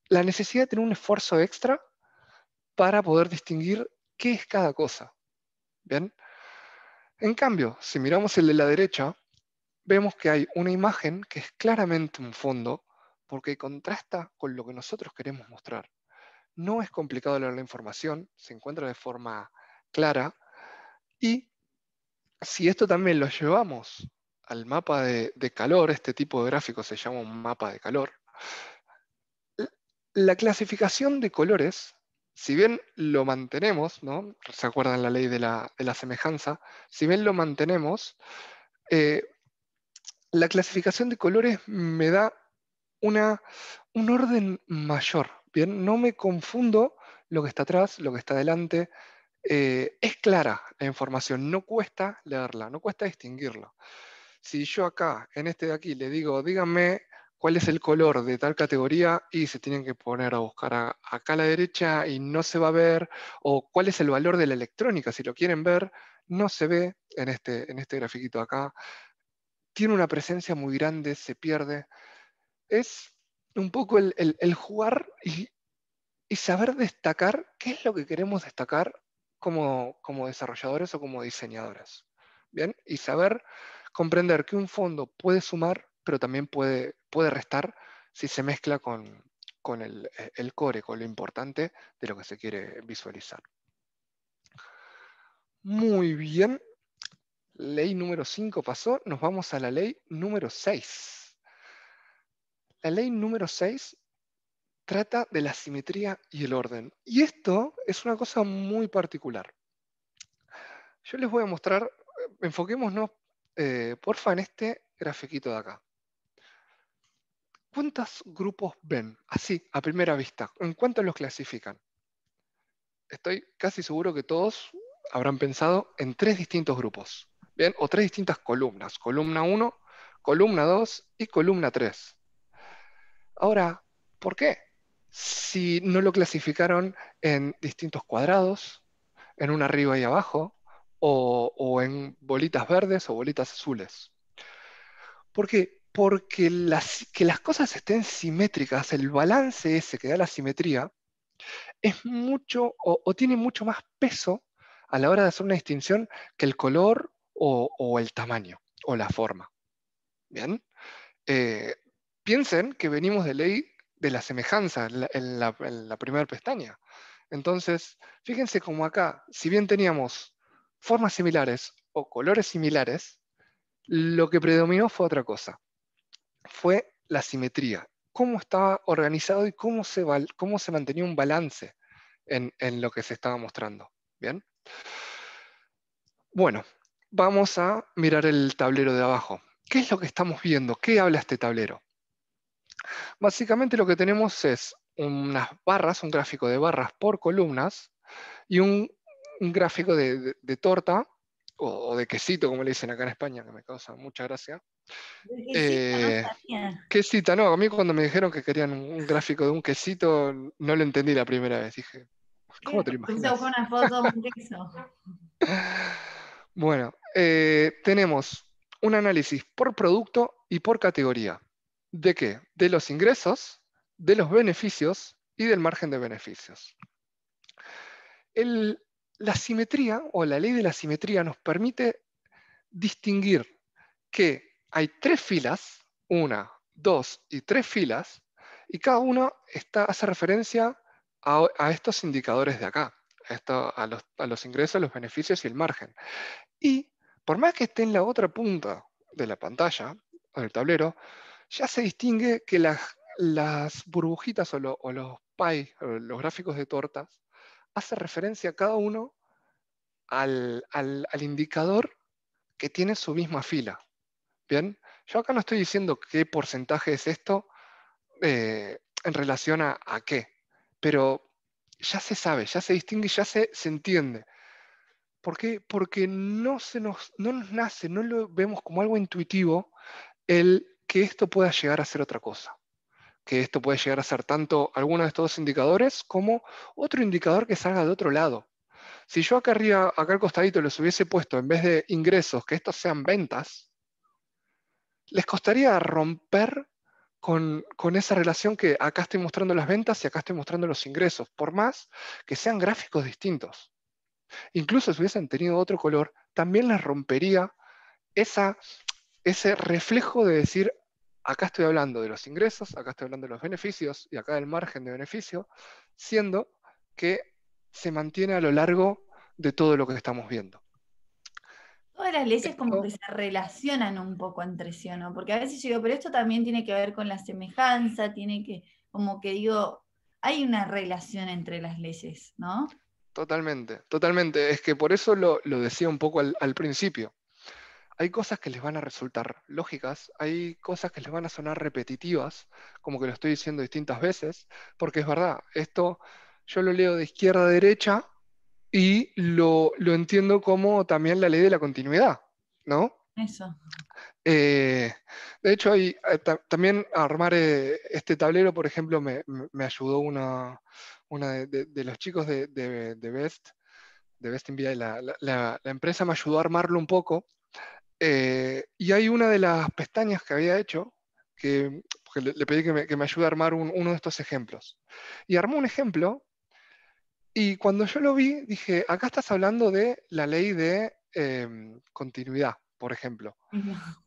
S2: la necesidad de tener un esfuerzo extra para poder distinguir qué es cada cosa. ¿Bien? En cambio, si miramos el de la derecha, vemos que hay una imagen que es claramente un fondo porque contrasta con lo que nosotros queremos mostrar no es complicado leer la información, se encuentra de forma clara y si esto también lo llevamos al mapa de, calor, este tipo de gráfico se llama un mapa de calor, la clasificación de colores si bien lo mantenemos, ¿no? ¿Se acuerdan la ley de la, semejanza? Si bien lo mantenemos, eh, la clasificación de colores me da una, un orden mayor Bien, no me confundo lo que está atrás, lo que está delante. Eh, es clara la información, no cuesta leerla, no cuesta distinguirla. Si yo acá, en este de aquí, le digo, díganme cuál es el color de tal categoría y se tienen que poner a buscar acá a la derecha y no se va a ver, o cuál es el valor de la electrónica, si lo quieren ver, no se ve en este, en este grafiquito acá. Tiene una presencia muy grande, se pierde. Es un poco el, jugar y, saber destacar qué es lo que queremos destacar como, desarrolladores o como diseñadores. ¿Bien? Y saber comprender que un fondo puede sumar, pero también puede, puede restar si se mezcla con, el, eh, el, core, con lo importante de lo que se quiere visualizar. Muy bien. Ley número 5 pasó, nos vamos a la ley número 6. La ley número 6 trata de la simetría y el orden. Y esto es una cosa muy particular. Yo les voy a mostrar, enfoquémonos, eh, porfa, en este grafiquito de acá. ¿Cuántos grupos ven? Así, a primera vista. ¿En cuántos los clasifican? Estoy casi seguro que todos habrán pensado en tres distintos grupos. ¿Bien? O tres distintas columnas. Columna 1, columna 2 y columna 3. Ahora, ¿por qué? Si no lo clasificaron en distintos cuadrados, en un arriba y abajo, o, en bolitas verdes o bolitas azules. ¿Por qué? Porque las, que las cosas estén simétricas, el balance ese que da la simetría, es mucho o, tiene mucho más peso a la hora de hacer una distinción que el color o, el tamaño o la forma. ¿Bien? Eh, piensen que venimos de ley de la semejanza en la, primera pestaña. Entonces, fíjense como acá, si bien teníamos formas similares o colores similares, lo que predominó fue otra cosa. Fue la simetría, cómo estaba organizado y cómo se, cómo se mantenía un balance en, en lo que se estaba mostrando. ¿Bien? Bueno, vamos a mirar el tablero de abajo. ¿Qué es lo que estamos viendo? ¿Qué habla este tablero? Básicamente lo que tenemos es unas barras, un gráfico de barras por columnas y un, gráfico de, torta o, de quesito, como le dicen acá en España, que me causa mucha gracia. quesita, eh, no, a mí cuando me dijeron que querían un, gráfico de un quesito, no lo entendí la primera vez, dije,
S1: ¿cómo te lo imaginas?
S2: bueno, eh, tenemos un análisis por producto y por categoría. ¿De qué? De los ingresos, de los beneficios y del margen de beneficios. la simetría o la ley de la simetría nos permite distinguir que hay tres filas, una, dos y tres filas, y cada una está, hace referencia a, estos indicadores de acá, esto, a, los, a los ingresos, los beneficios y el margen. Y por más que esté en la otra punta de la pantalla, o del tablero, ya se distingue que las, burbujitas o, los pies, los gráficos de tortas, hace referencia a cada uno al, indicador que tiene su misma fila. Bien, yo acá no estoy diciendo qué porcentaje es esto eh, en relación a, qué, pero ya se sabe, ya se distingue, ya se, entiende. ¿Por qué? Porque no, se nos, no nos nace, no lo vemos como algo intuitivo el que esto pueda llegar a ser otra cosa. Que esto puede llegar a ser tanto alguno de estos dos indicadores como otro indicador que salga de otro lado. Si yo acá arriba, acá al costadito, les hubiese puesto en vez de ingresos, que estos sean ventas, les costaría romper con, con, esa relación que acá estoy mostrando las ventas y acá estoy mostrando los ingresos, por más que sean gráficos distintos. Incluso si hubiesen tenido otro color, también les rompería esa, ese reflejo de decir, acá estoy hablando de los ingresos, acá estoy hablando de los beneficios y acá del margen de beneficio, siendo que se mantiene a lo largo de todo lo que estamos viendo.
S1: Todas las leyes como que se relacionan un poco entre sí o no, porque a veces yo digo, pero esto también tiene que ver con la semejanza, tiene que, como que digo, hay una relación entre las leyes, ¿no?
S2: Totalmente, totalmente. Es que por eso lo, decía un poco al principio hay cosas que les van a resultar lógicas, hay cosas que les van a sonar repetitivas, como que lo estoy diciendo distintas veces, porque es verdad, esto yo lo leo de izquierda a derecha y lo, entiendo como también la ley de la continuidad, ¿no? Eso. Eh, de hecho, eh, también armar eh, este tablero, por ejemplo, me, ayudó una, de, los chicos de, Best, de Best in la, empresa me ayudó a armarlo un poco eh, y hay una de las pestañas que había hecho, que le, pedí que me, ayude a armar uno de estos ejemplos. Y armó un ejemplo, y cuando yo lo vi, dije, acá estás hablando de la ley de em, continuidad, por ejemplo.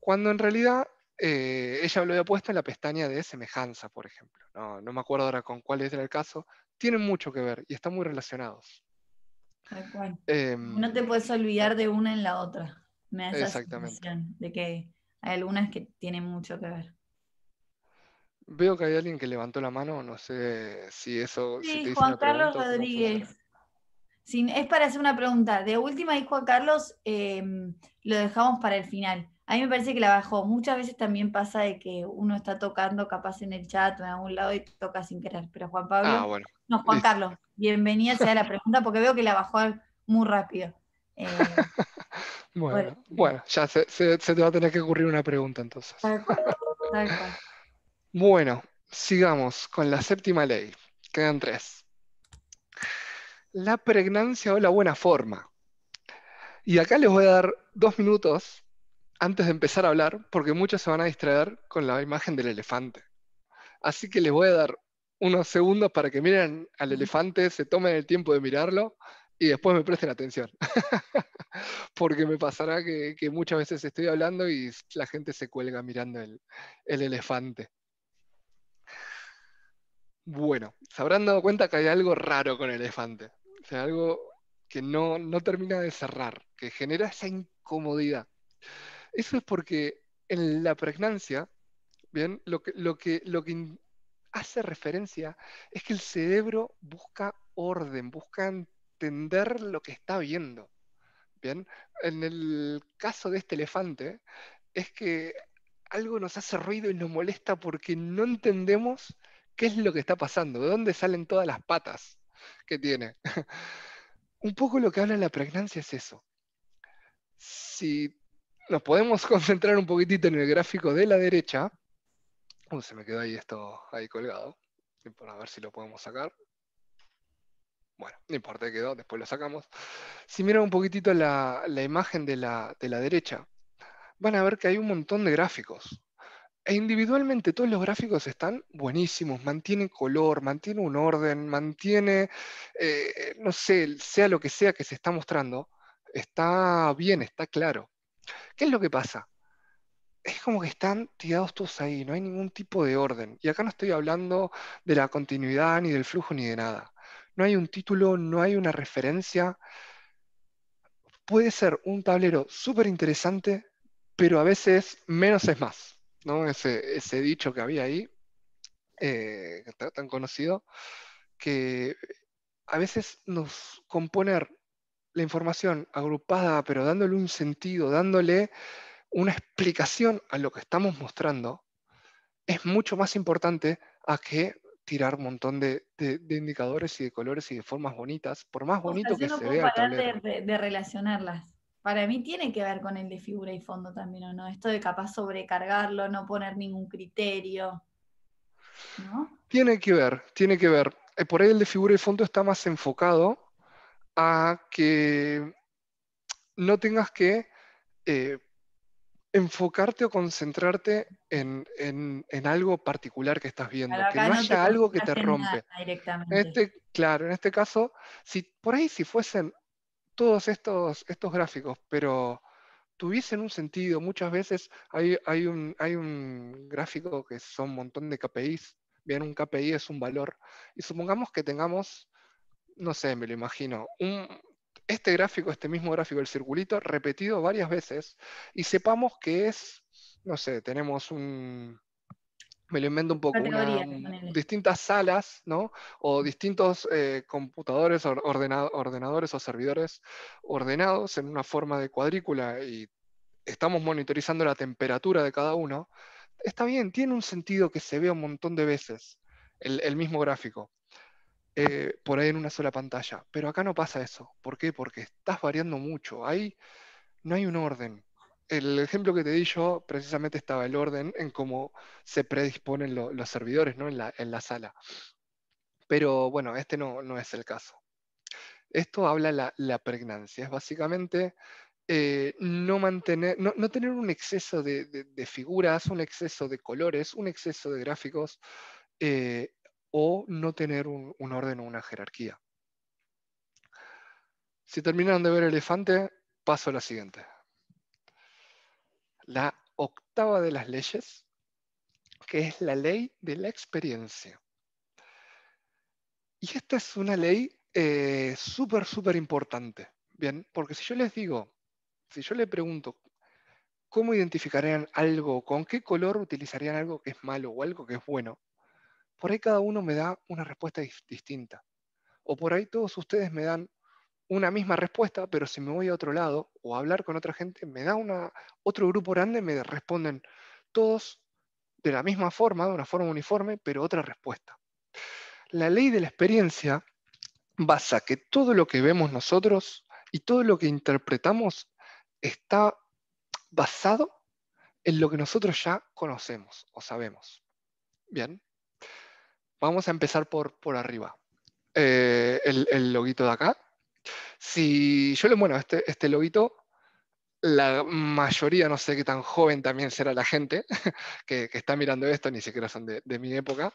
S2: Cuando en realidad eh, ella lo había puesto en la pestaña de semejanza, por ejemplo. No, me acuerdo ahora con cuál era el caso. Tienen mucho que ver y están muy relacionados. Em, no
S1: te puedes olvidar de una en la otra. Me de que hay algunas que tienen mucho que ver.
S2: Veo que hay alguien que levantó la mano, no sé si eso. Sí, si Juan Carlos Rodríguez.
S1: es para hacer una pregunta. De última, y Juan Carlos, eh, lo dejamos para el final. A mí me parece que la bajó. Muchas veces también pasa de que uno está tocando capaz en el chat o en algún lado y toca sin querer. Pero Juan Pablo. Ah, bueno. No, Juan Carlos, bienvenida sea la pregunta porque veo que la bajó muy rápido. Eh,
S2: Bueno, bueno, ya se, te va a tener que ocurrir una pregunta entonces. bueno, sigamos con la séptima ley. Quedan tres. La pregnancia o la buena forma. Y acá les voy a dar dos minutos antes de empezar a hablar, porque muchos se van a distraer con la imagen del elefante. Así que les voy a dar unos segundos para que miren al elefante, se tomen el tiempo de mirarlo y después me presten atención. Porque me pasará que, muchas veces estoy hablando y la gente se cuelga mirando el, elefante. Bueno, se habrán dado cuenta que hay algo raro con el elefante. algo que no, no termina de cerrar, que genera esa incomodidad. Eso es porque en la pregnancia, bien, lo que, lo que, lo que hace referencia es que el cerebro busca orden, busca entender lo que está viendo. Bien, en el caso de este elefante, es que algo nos hace ruido y nos molesta porque no entendemos qué es lo que está pasando, de dónde salen todas las patas que tiene. Un poco lo que habla la pregnancia es eso. Si nos podemos concentrar un poquitito en el gráfico de la derecha, uh, se me quedó ahí esto ahí colgado, A ver si lo podemos sacar. Bueno, no importa, quedó, después lo sacamos. Si miran un poquitito la, imagen de la, derecha, van a ver que hay un montón de gráficos. E individualmente todos los gráficos están buenísimos, mantienen color, mantienen un orden, mantiene, eh, no sé, sea lo que sea que se está mostrando, está bien, está claro. ¿Qué es lo que pasa? Es como que están tirados todos ahí, no hay ningún tipo de orden. Y acá no estoy hablando de la continuidad, ni del flujo, ni de nada no hay un título, no hay una referencia. Puede ser un tablero súper interesante, pero a veces menos es más, ¿no? Ese, dicho que había ahí, eh, tan conocido, que a veces nos componer la información agrupada, pero dándole un sentido, dándole una explicación a lo que estamos mostrando, es mucho más importante a que tirar un montón de, indicadores y de colores y de formas bonitas, por más bonito que se vea.
S1: de, relacionarlas. Para mí tiene que ver con el de figura y fondo también, ¿o no? Esto de capaz sobrecargarlo, no poner ningún criterio.
S2: Tiene que ver, tiene que ver. Eh, por ahí el de figura y fondo está más enfocado a que no tengas que eh, enfocarte o concentrarte en, algo particular que estás viendo, que no, haya algo que te rompe. este, claro, en este caso, si por ahí si fuesen todos estos, estos gráficos, pero tuviesen un sentido, muchas veces hay, hay, un, hay un gráfico que son un montón de KPIs, bien, un KPI es un valor, y supongamos que tengamos, no sé, me lo imagino, un, este gráfico, este mismo gráfico el circulito, repetido varias veces, y sepamos que es, no sé, tenemos un, me lo invento un poco, distintas salas, ¿no? O distintos eh, computadores, ordenadores o servidores ordenados en una forma de cuadrícula y estamos monitorizando la temperatura de cada uno, está bien, tiene un sentido que se vea un montón de veces el mismo gráfico. Eh, por ahí en una sola pantalla. Pero acá no pasa eso. ¿Por qué? Porque estás variando mucho. Ahí no hay un orden. El ejemplo que te di yo, precisamente estaba el orden en cómo se predisponen los servidores ¿no? en, la, sala. Pero bueno, este no, es el caso. Esto habla la, la pregnancia. Es básicamente eh, no, mantener, no, tener un exceso de, figuras, un exceso de colores, un exceso de gráficos eh, o no tener un, orden o una jerarquía. Si terminan de ver el elefante, paso a la siguiente. La octava de las leyes, que es la ley de la experiencia. Y esta es una ley eh, súper, súper importante. Bien, porque si yo les digo, si yo les pregunto, ¿cómo identificarían algo? ¿Con qué color utilizarían algo que es malo o algo que es bueno? por ahí cada uno me da una respuesta distinta. O por ahí todos ustedes me dan una misma respuesta, pero si me voy a otro lado o a hablar con otra gente, me da una, otro grupo grande, me responden todos de la misma forma, de una forma uniforme, pero otra respuesta. La ley de la experiencia basa que todo lo que vemos nosotros y todo lo que interpretamos está basado en lo que nosotros ya conocemos o sabemos. Bien. Vamos a empezar por, por arriba. Eh, el, el, loguito de acá. Si yo le bueno este, este loguito, la mayoría, no sé qué tan joven también será la gente que, está mirando esto, ni siquiera son de, mi época,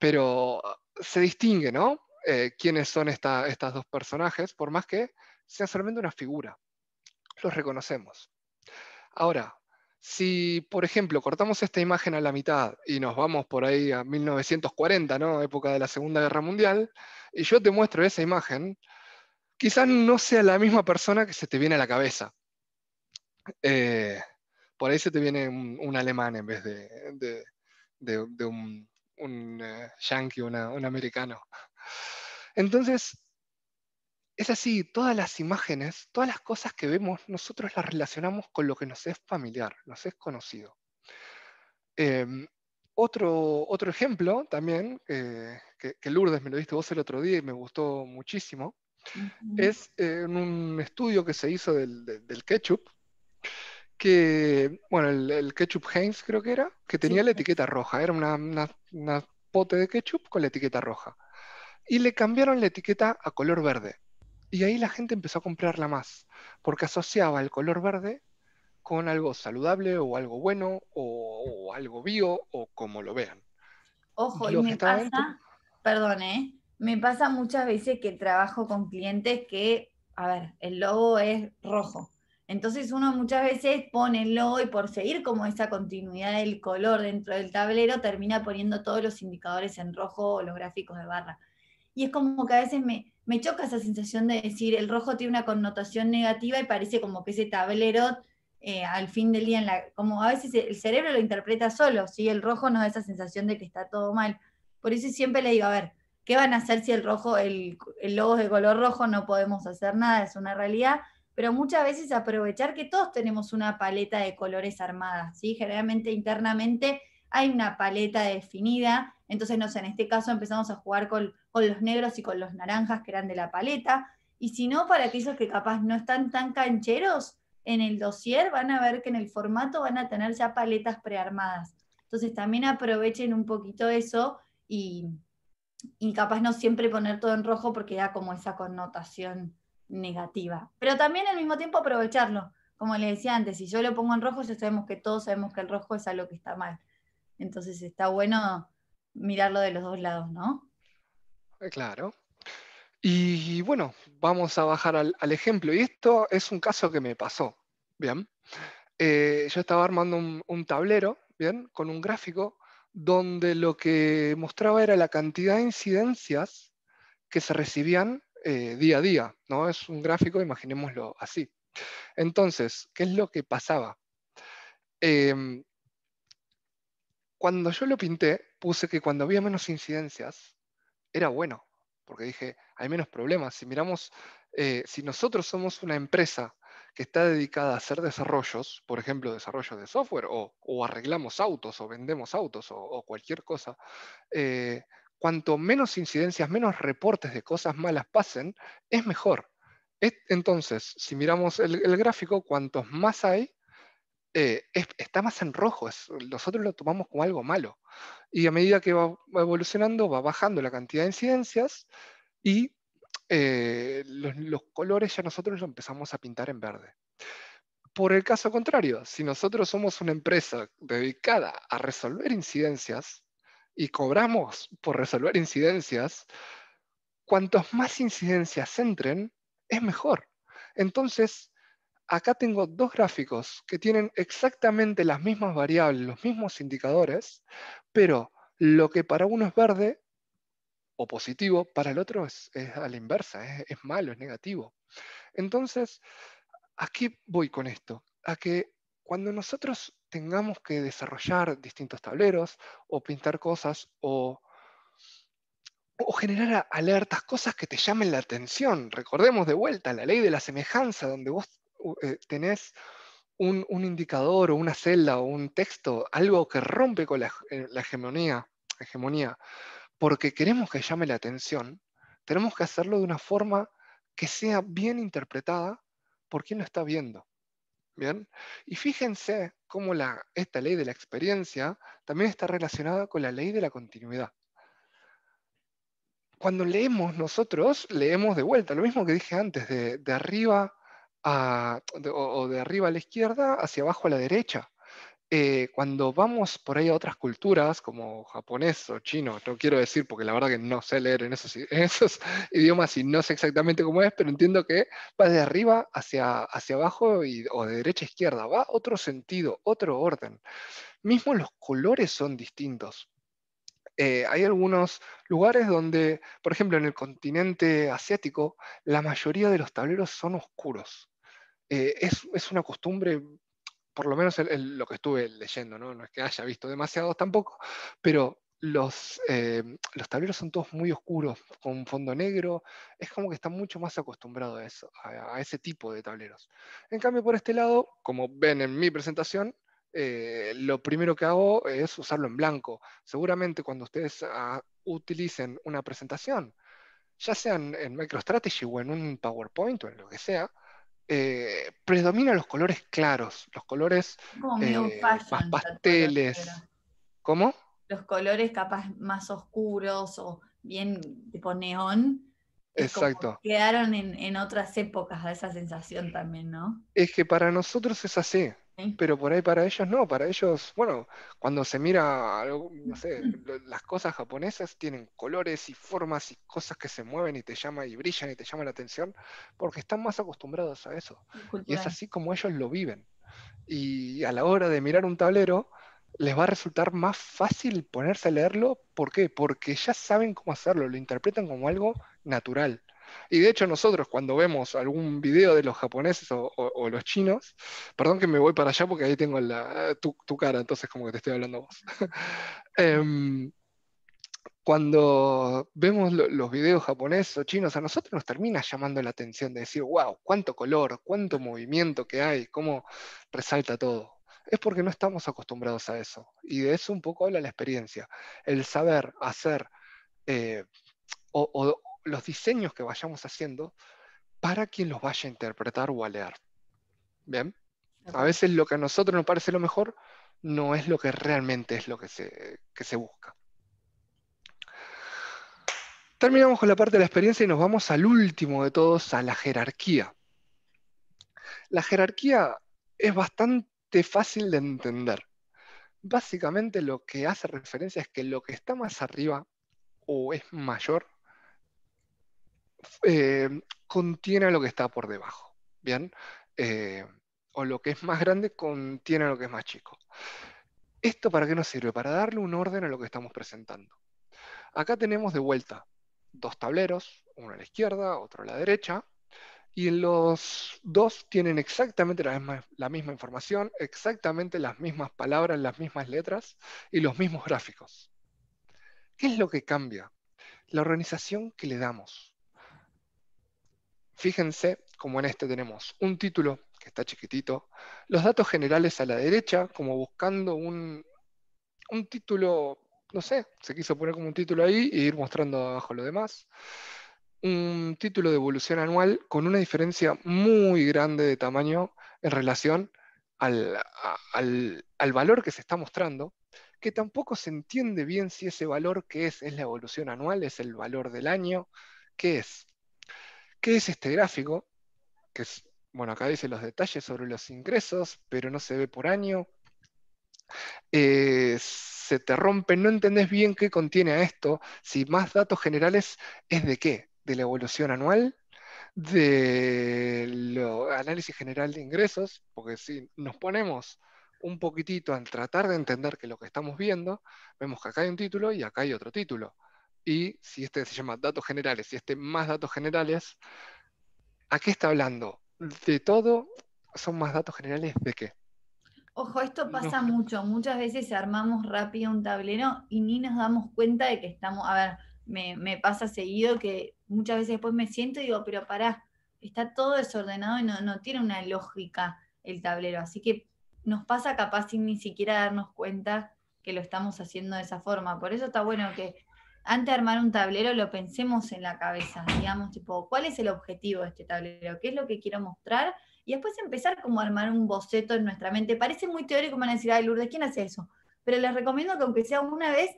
S2: pero se distingue, ¿no? Eh, quiénes son estos estas dos personajes, por más que sean solamente una figura. Los reconocemos. Ahora, si, por ejemplo, cortamos esta imagen a la mitad y nos vamos por ahí a 1940, ¿no? época de la Segunda Guerra Mundial, y yo te muestro esa imagen, quizás no sea la misma persona que se te viene a la cabeza. Eh, por ahí se te viene un, alemán en vez de, un, un eh, yankee, un americano. Entonces, es así, todas las imágenes, todas las cosas que vemos, nosotros las relacionamos con lo que nos es familiar, nos es conocido. Em, otro, otro ejemplo también, eh, que, Lourdes me lo diste vos el otro día y me gustó muchísimo, es eh, un estudio que se hizo del, ketchup, que, bueno, el, ketchup Heinz creo que era, que tenía la etiqueta roja, era una, una, una pote de ketchup con la etiqueta roja. Y le cambiaron la etiqueta a color verde. Y ahí la gente empezó a comprarla más, porque asociaba el color verde con algo saludable o algo bueno o, algo bio o como lo vean.
S1: Ojo, y me pasa, perdón, ¿eh? me pasa muchas veces que trabajo con clientes que, a ver, el logo es rojo. Entonces uno muchas veces pone el logo y por seguir como esa continuidad del color dentro del tablero termina poniendo todos los indicadores en rojo o los gráficos de barra. Y es como que a veces me, me choca esa sensación de decir, el rojo tiene una connotación negativa y parece como que ese tablero eh, al fin del día, la, como a veces el cerebro lo interpreta solo, si el rojo nos da esa sensación de que está todo mal. Por eso siempre le digo, a ver, ¿qué van a hacer si el rojo, el, el logo es de color rojo? No podemos hacer nada, es una realidad, pero muchas veces aprovechar que todos tenemos una paleta de colores armadas, ¿sí? generalmente internamente hay una paleta definida, entonces, no en este caso empezamos a jugar con con los negros y con los naranjas que eran de la paleta. Y si no, para aquellos que capaz no están tan cancheros, en el dossier van a ver que en el formato van a tener ya paletas prearmadas. Entonces también aprovechen un poquito eso y, capaz no siempre poner todo en rojo porque da como esa connotación negativa. Pero también al mismo tiempo aprovecharlo. Como le decía antes, si yo lo pongo en rojo, ya sabemos que todos sabemos que el rojo es algo que está mal. Entonces está bueno mirarlo de los dos lados, ¿no?
S2: Eh, claro. Y bueno, vamos a bajar al, ejemplo. Y esto es un caso que me pasó. Bien. Eh, yo estaba armando un, tablero, bien, con un gráfico donde lo que mostraba era la cantidad de incidencias que se recibían eh, día a día. ¿no? Es un gráfico, imaginémoslo así. Entonces, ¿qué es lo que pasaba? Em, cuando yo lo pinté, puse que cuando había menos incidencias, era bueno, porque dije, hay menos problemas. Si miramos, eh, si nosotros somos una empresa que está dedicada a hacer desarrollos, por ejemplo, desarrollos de software, o, arreglamos autos, o vendemos autos, o, cualquier cosa, eh, cuanto menos incidencias, menos reportes de cosas malas pasen, es mejor. Entonces, si miramos el gráfico, cuantos más hay, eh, está más en rojo, nosotros lo tomamos como algo malo. Y a medida que va, evolucionando, va bajando la cantidad de incidencias y eh, los, los, colores ya nosotros lo empezamos a pintar en verde. Por el caso contrario, si nosotros somos una empresa dedicada a resolver incidencias y cobramos por resolver incidencias, cuantos más incidencias entren, es mejor. Entonces, acá tengo dos gráficos que tienen exactamente las mismas variables, los mismos indicadores, pero lo que para uno es verde o positivo, para el otro es, a la inversa, es, malo, es negativo. Entonces, ¿a qué voy con esto? A que cuando nosotros tengamos que desarrollar distintos tableros o pintar cosas o, generar alertas, cosas que te llamen la atención. Recordemos de vuelta la ley de la semejanza, donde vos eh, tenés un, indicador o una celda o un texto, algo que rompe con eh, la, hegemonía, hegemonía, porque queremos que llame la atención, tenemos que hacerlo de una forma que sea bien interpretada por quien lo está viendo. ¿Bien? Y fíjense cómo esta ley de la experiencia también está relacionada con la ley de la continuidad. Cuando leemos nosotros, leemos de vuelta, lo mismo que dije antes, de arriba o, de arriba a la izquierda hacia abajo a la derecha. Eh, cuando vamos por ahí a otras culturas, como japonés o chino, no quiero decir porque la verdad que no sé leer en esos, idiomas y no sé exactamente cómo es, pero entiendo que va de arriba hacia, hacia abajo o de derecha a izquierda, va otro sentido, otro orden. Mismo los colores son distintos. Eh, hay algunos lugares donde, por ejemplo, en el continente asiático, la mayoría de los tableros son oscuros. Eh, es, una costumbre, por lo menos lo que estuve leyendo, ¿no? es que haya visto demasiados tampoco, pero eh, los, tableros son todos muy oscuros, con fondo negro, es como que están mucho más acostumbrados a, eso, a, ese tipo de tableros. En cambio, por este lado, como ven en mi presentación, eh, lo primero que hago es usarlo en blanco. Seguramente cuando ustedes ah, utilicen una presentación, ya sea en MicroStrategy o en un PowerPoint o en lo que sea, eh, predominan los colores claros, los colores eh, pasteles. ¿Cómo?
S1: Los colores capaz más oscuros o bien tipo neón.
S2: Exacto.
S1: Quedaron en, otras épocas a esa sensación también, ¿no?
S2: Es que para nosotros es así pero por ahí para ellos no, para ellos, bueno, cuando se mira, no sé, las cosas japonesas tienen colores y formas y cosas que se mueven y te llaman y brillan y te llaman la atención, porque están más acostumbrados a eso. Y es así como ellos lo viven. Y a la hora de mirar un tablero, les va a resultar más fácil ponerse a leerlo. ¿Por qué? Porque ya saben cómo hacerlo, lo interpretan como algo natural. Y de hecho nosotros cuando vemos algún video de los japoneses o, los chinos, perdón que me voy para allá porque ahí tengo la, tu, cara, entonces como que te estoy hablando vos. Em, cuando vemos los videos japoneses o chinos, a nosotros nos termina llamando la atención de decir, wow, cuánto color, cuánto movimiento que hay, cómo resalta todo. Es porque no estamos acostumbrados a eso. Y de eso un poco habla la experiencia. El saber hacer eh, o, los diseños que vayamos haciendo para quien los vaya a interpretar o a leer. ¿Bien? A veces lo que a nosotros nos parece lo mejor no es lo que realmente es lo que se, que se busca. Terminamos con la parte de la experiencia y nos vamos al último de todos, a la jerarquía. La jerarquía es bastante fácil de entender. Básicamente lo que hace referencia es que lo que está más arriba o es mayor eh, contiene lo que está por debajo, ¿bien? Eh, o lo que es más grande contiene lo que es más chico. ¿Esto para qué nos sirve? Para darle un orden a lo que estamos presentando. Acá tenemos de vuelta dos tableros, uno a la izquierda, otro a la derecha, y los dos tienen exactamente la misma, información, exactamente las mismas palabras, las mismas letras y los mismos gráficos. ¿Qué es lo que cambia? La organización que le damos. Fíjense como en este tenemos un título que está chiquitito, los datos generales a la derecha, como buscando un, título, no sé, se quiso poner como un título ahí e ir mostrando abajo lo demás. Un título de evolución anual con una diferencia muy grande de tamaño en relación al, al valor que se está mostrando, que tampoco se entiende bien si ese valor que es, es la evolución anual, es el valor del año, qué es. ¿Qué es este gráfico? Que bueno, acá dice los detalles sobre los ingresos, pero no se ve por año. Eh, se te rompe, no entendés bien qué contiene a esto. Si más datos generales es de qué? De la evolución anual, del análisis general de ingresos, porque si nos ponemos un poquitito al tratar de entender que lo que estamos viendo, vemos que acá hay un título y acá hay otro título y si este se llama datos generales y este más datos generales, ¿a qué está hablando? De todo, son más datos generales de qué.
S1: Ojo, esto pasa mucho. Muchas veces armamos rápido un tablero y ni nos damos cuenta de que estamos, a ver, me, pasa seguido que muchas veces después me siento y digo, pero pará, está todo desordenado y no, no tiene una lógica el tablero. Así que nos pasa capaz sin ni siquiera darnos cuenta que lo estamos haciendo de esa forma. Por eso está bueno que antes de armar un tablero lo pensemos en la cabeza, digamos, tipo, ¿cuál es el objetivo de este tablero? ¿Qué es lo que quiero mostrar? Y después empezar como a armar un boceto en nuestra mente. Parece muy teórico, van a decir, ay, Lourdes, ¿quién hace eso? Pero les recomiendo que aunque sea una vez,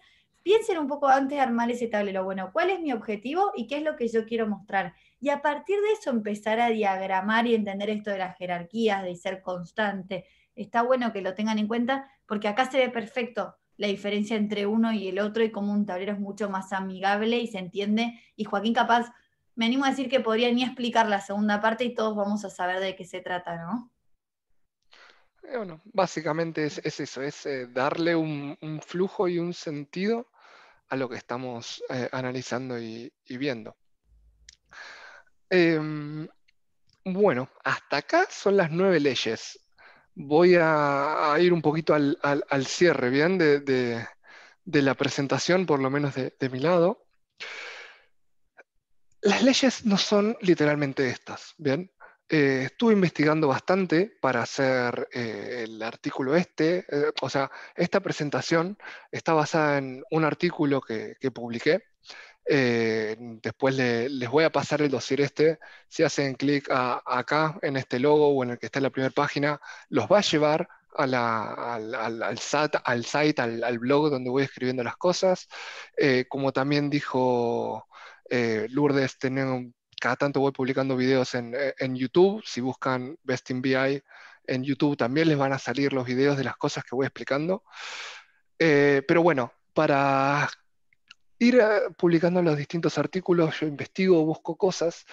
S1: piensen un poco antes de armar ese tablero. Bueno, ¿cuál es mi objetivo y qué es lo que yo quiero mostrar? Y a partir de eso empezar a diagramar y entender esto de las jerarquías, de ser constante. Está bueno que lo tengan en cuenta porque acá se ve perfecto, la diferencia entre uno y el otro y cómo un tablero es mucho más amigable y se entiende. Y Joaquín capaz, me animo a decir que podría ni explicar la segunda parte y todos vamos a saber de qué se trata, ¿no?
S2: Eh, bueno, básicamente es, eso, es eh, darle un, flujo y un sentido a lo que estamos eh, analizando y viendo. Em, bueno, hasta acá son las nueve leyes voy a, ir un poquito al, cierre, De, la presentación, por lo menos de, mi lado. Las leyes no son literalmente estas, ¿bien? Eh, estuve investigando bastante para hacer eh, el artículo este, eh, o sea, esta presentación está basada en un artículo que publiqué eh, después les voy a pasar el dossier este. Si hacen clic acá en este logo o en el que está en la primera página, los va a llevar a al, al, SAT, al site, al, blog donde voy escribiendo las cosas. Eh, como también dijo eh, Lourdes, cada tanto voy publicando videos en, en YouTube. Si buscan Best in BI en YouTube también les van a salir los videos de las cosas que voy explicando. pero bueno, para ir eh, publicando los distintos artículos, yo investigo, busco cosas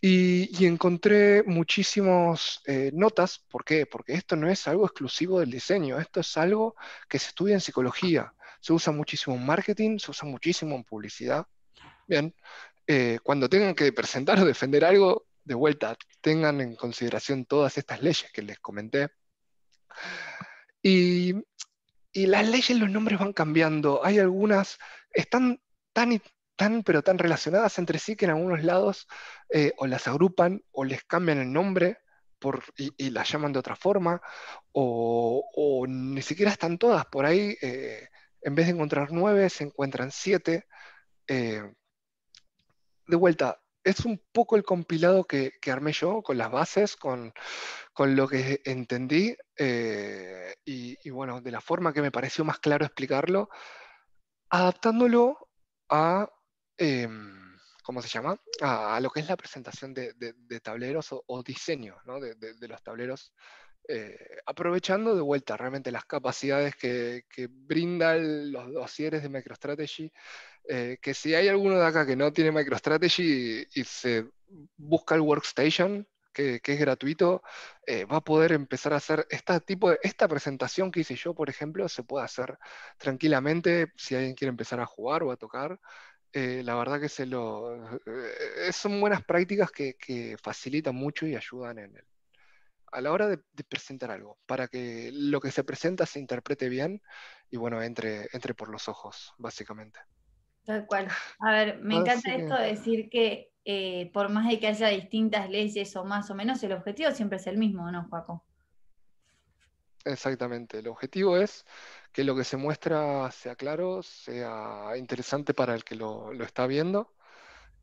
S2: y, encontré muchísimas eh, notas. ¿Por qué? Porque esto no es algo exclusivo del diseño, esto es algo que se estudia en psicología, se usa muchísimo en marketing, se usa muchísimo en publicidad. Bien, eh, cuando tengan que presentar o defender algo, de vuelta, tengan en consideración todas estas leyes que les comenté. Y, y las leyes, los nombres van cambiando. Hay algunas están tan, tan, pero tan relacionadas entre sí que en algunos lados eh, o las agrupan o les cambian el nombre y, las llaman de otra forma, o, ni siquiera están todas. Por ahí, eh, en vez de encontrar nueve, se encuentran siete. Eh, de vuelta, es un poco el compilado que, armé yo con las bases, con, lo que entendí y, y, bueno, de la forma que me pareció más claro explicarlo adaptándolo a, em, ¿cómo se llama? A, lo que es la presentación de, tableros o, diseños de, los tableros, eh, aprovechando de vuelta realmente las capacidades que, brindan los dosieres de MicroStrategy, eh, que si hay alguno de acá que no tiene MicroStrategy y se busca el workstation, que, es gratuito, eh, va a poder empezar a hacer esta tipo de, esta presentación que hice yo, por ejemplo, se puede hacer tranquilamente si alguien quiere empezar a jugar o a tocar. Eh, la verdad que se lo, eh, son buenas prácticas que, facilitan mucho y ayudan en el, a la hora de, presentar algo, para que lo que se presenta se interprete bien y bueno, entre, entre por los ojos, básicamente.
S1: Tal cual. A ver, me encanta esto de decir que eh, por más de que haya distintas leyes o más o menos, el objetivo siempre es el mismo, ¿no, Juaco?
S2: Exactamente, el objetivo es que lo que se muestra sea claro, sea interesante para el que lo, está viendo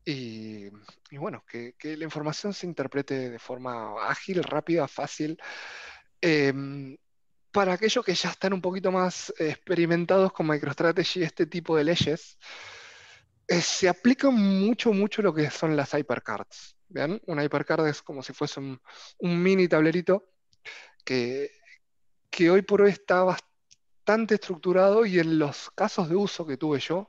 S2: y, bueno, que, la información se interprete de forma ágil, rápida, fácil. Em, para aquellos que ya están un poquito más experimentados con MicroStrategy, este tipo de leyes eh, se aplica mucho, mucho lo que son las hypercards. ¿Vean? Una hypercard es como si fuese un, mini tablerito que, que hoy por hoy está bastante estructurado y en los casos de uso que tuve yo,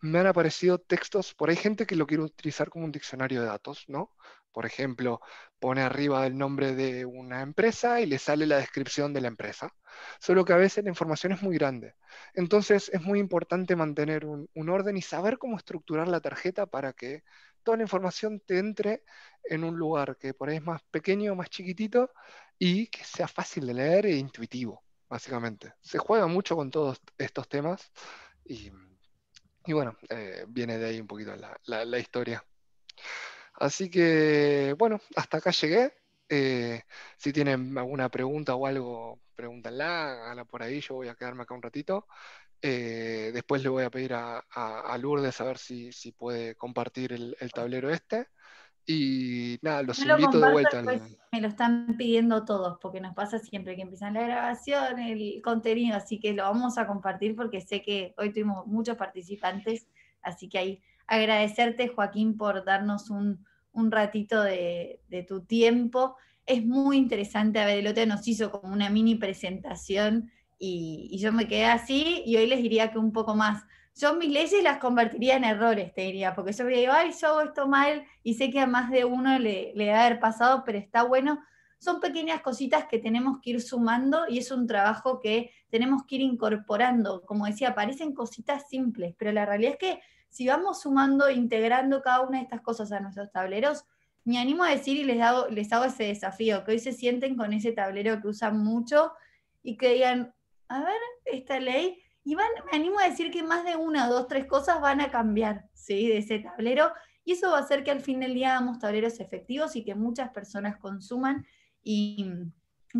S2: me han aparecido textos, por ahí gente que lo quiere utilizar como un diccionario de datos, ¿no? Por ejemplo, pone arriba el nombre de una empresa y le sale la descripción de la empresa. Solo que a veces la información es muy grande. Entonces es muy importante mantener un, un orden y saber cómo estructurar la tarjeta para que toda la información te entre en un lugar que por ahí es más pequeño, más chiquitito y que sea fácil de leer e intuitivo básicamente. Se juega mucho con todos estos temas y, bueno, eh, viene de ahí un poquito la, la, historia. Así que, bueno, hasta acá llegué. Eh, si tienen alguna pregunta o algo, pregúntanla, háganla por ahí, yo voy a quedarme acá un ratito. Eh, después le voy a pedir a, Lourdes a ver si, puede compartir el, el tablero este. Y nada, los invito de vuelta.
S1: Me lo están pidiendo todos, porque nos pasa siempre que empiezan la grabación, el contenido, así que lo vamos a compartir porque sé que hoy tuvimos muchos participantes, así que ahí agradecerte Joaquín por darnos un, ratito de, tu tiempo. Es muy interesante, a ver, el otro nos hizo como una mini presentación y, y yo me quedé así y hoy les diría que un poco más yo mis leyes las convertiría en errores, te diría, porque yo digo, ay, yo hago esto mal y sé que a más de uno le, le va a haber pasado, pero está bueno. Son pequeñas cositas que tenemos que ir sumando y es un trabajo que tenemos que ir incorporando. Como decía, parecen cositas simples, pero la realidad es que si vamos sumando, integrando cada una de estas cosas a nuestros tableros, me animo a decir y les hago, les hago ese desafío, que hoy se sienten con ese tablero que usan mucho y que digan, a ver, esta ley y me animo a decir que más de una, dos, tres cosas van a cambiar ¿sí? de ese tablero y eso va a hacer que al fin del día hagamos tableros efectivos y que muchas personas consuman y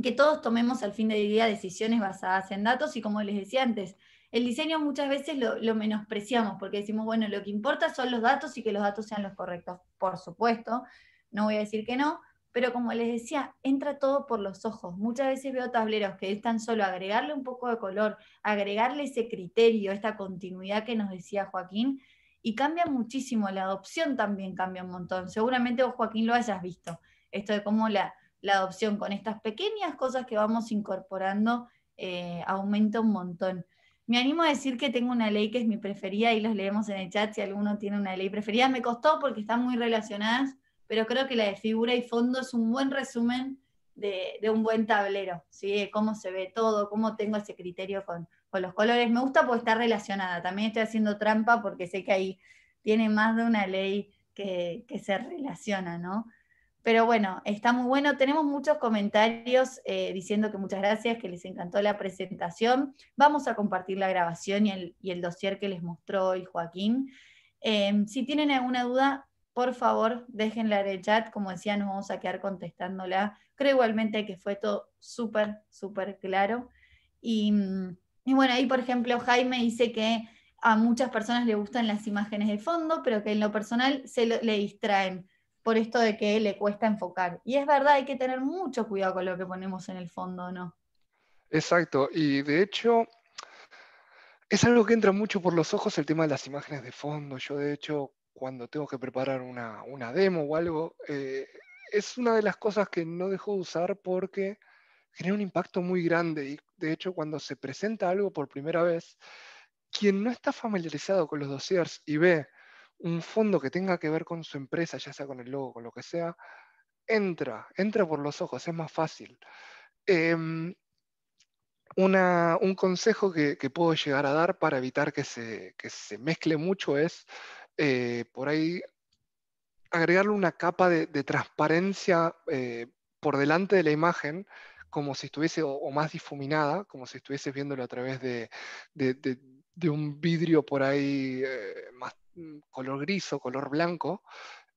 S1: que todos tomemos al fin del día decisiones basadas en datos y como les decía antes, el diseño muchas veces lo, menospreciamos porque decimos, bueno, lo que importa son los datos y que los datos sean los correctos. Por supuesto, no voy a decir que no, pero como les decía, entra todo por los ojos. Muchas veces veo tableros que es tan solo agregarle un poco de color, agregarle ese criterio, esta continuidad que nos decía Joaquín, y cambia muchísimo, la adopción también cambia un montón. Seguramente vos, Joaquín, lo hayas visto, esto de cómo la, adopción con estas pequeñas cosas que vamos incorporando eh, aumenta un montón. Me animo a decir que tengo una ley que es mi preferida y los leemos en el chat si alguno tiene una ley preferida. Me costó porque están muy relacionadas pero creo que la de figura y fondo es un buen resumen de, un buen tablero, ¿sí? cómo se ve todo, cómo tengo ese criterio con, los colores. Me gusta porque está relacionada, también estoy haciendo trampa porque sé que ahí tiene más de una ley que, se relaciona, ¿no? Pero bueno, está muy bueno. Tenemos muchos comentarios eh, diciendo que muchas gracias, que les encantó la presentación. Vamos a compartir la grabación y el, dossier que les mostró hoy Joaquín. Eh, si tienen alguna duda, por favor, déjenla en el chat. Como decía, nos vamos a quedar contestándola. Creo igualmente que fue todo súper, súper claro. Mm, y, bueno, ahí por ejemplo Jaime dice que a muchas personas le gustan las imágenes de fondo, pero que en lo personal se le distraen por esto de que le cuesta enfocar. Y es verdad, hay que tener mucho cuidado con lo que ponemos en el fondo, ¿no?
S2: Exacto, y de hecho es algo que entra mucho por los ojos el tema de las imágenes de fondo. Yo de hecho cuando tengo que preparar una, demo o algo, eh, es una de las cosas que no dejo de usar porque genera un impacto muy grande y de hecho cuando se presenta algo por primera vez, quien no está familiarizado con los dossiers y ve un fondo que tenga que ver con su empresa, ya sea con el logo, con lo que sea, entra, entra por los ojos, es más fácil. Em, un consejo que, puedo llegar a dar para evitar que se mezcle mucho es eh, por ahí agregarle una capa de, transparencia eh, por delante de la imagen, como si estuviese, o, más difuminada, como si estuviese viéndolo a través de, un vidrio por ahí eh, más mm, color gris o color blanco.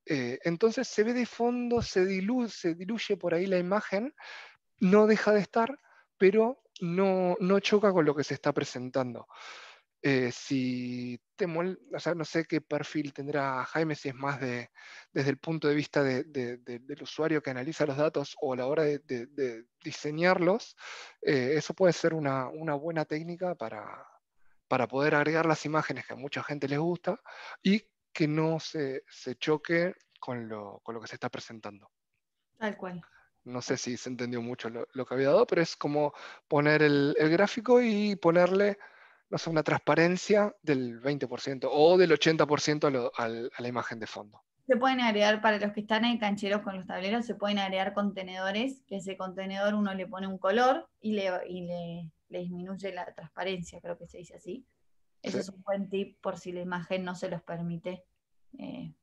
S2: entonces se ve de fondo, se, diluye por ahí la imagen, no deja de estar, pero no, no choca con lo que se está presentando. Eh, si te o sea, no sé qué perfil tendrá Jaime, si es más de, desde el punto de vista del usuario que analiza los datos o a la hora de, diseñarlos, eh, eso puede ser una, buena técnica para, para, poder agregar las imágenes que a mucha gente les gusta y que no se, choque con lo, con lo que se está presentando. Tal cual no sé si se entendió mucho lo, que había dado, pero es como poner el, el gráfico y ponerle no sé, una transparencia del 20% o del 80% a, la imagen de fondo.
S1: Se pueden agregar, para los que están en cancheros con los tableros, se pueden agregar contenedores, que ese contenedor uno le pone un color y le, y le, disminuye la transparencia, creo que se dice así. Eso es un buen tip por si la imagen no se los permite. Eh,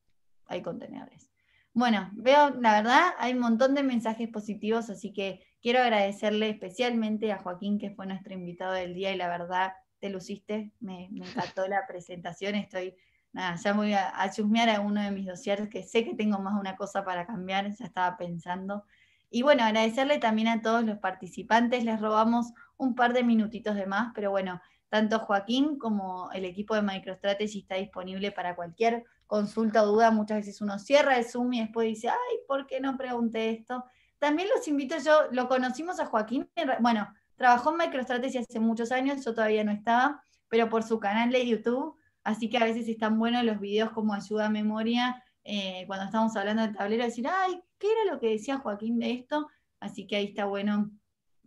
S1: hay contenedores. Bueno, veo, la verdad, hay un montón de mensajes positivos, así que quiero agradecerle especialmente a Joaquín, que fue nuestro invitado del día, y la verdad, te luciste, me, me encantó la presentación, estoy nada, ya voy a, a, chusmear a uno de mis dosieres que sé que tengo más una cosa para cambiar, ya estaba pensando. Y bueno, agradecerle también a todos los participantes, les robamos un par de minutitos de más, pero bueno, tanto Joaquín como el equipo de MicroStrategy está disponible para cualquier consulta o duda. Muchas veces uno cierra el Zoom y después dice, ay, ¿por qué no pregunté esto? También los invito yo, lo conocimos a Joaquín, bueno, Trabajó en MicroStrategy hace muchos años, yo todavía no estaba, pero por su canal de YouTube, así que a veces están buenos los videos como ayuda a memoria, eh, cuando estamos hablando del tablero, decir, ay, ¿qué era lo que decía Joaquín de esto? Así que ahí está bueno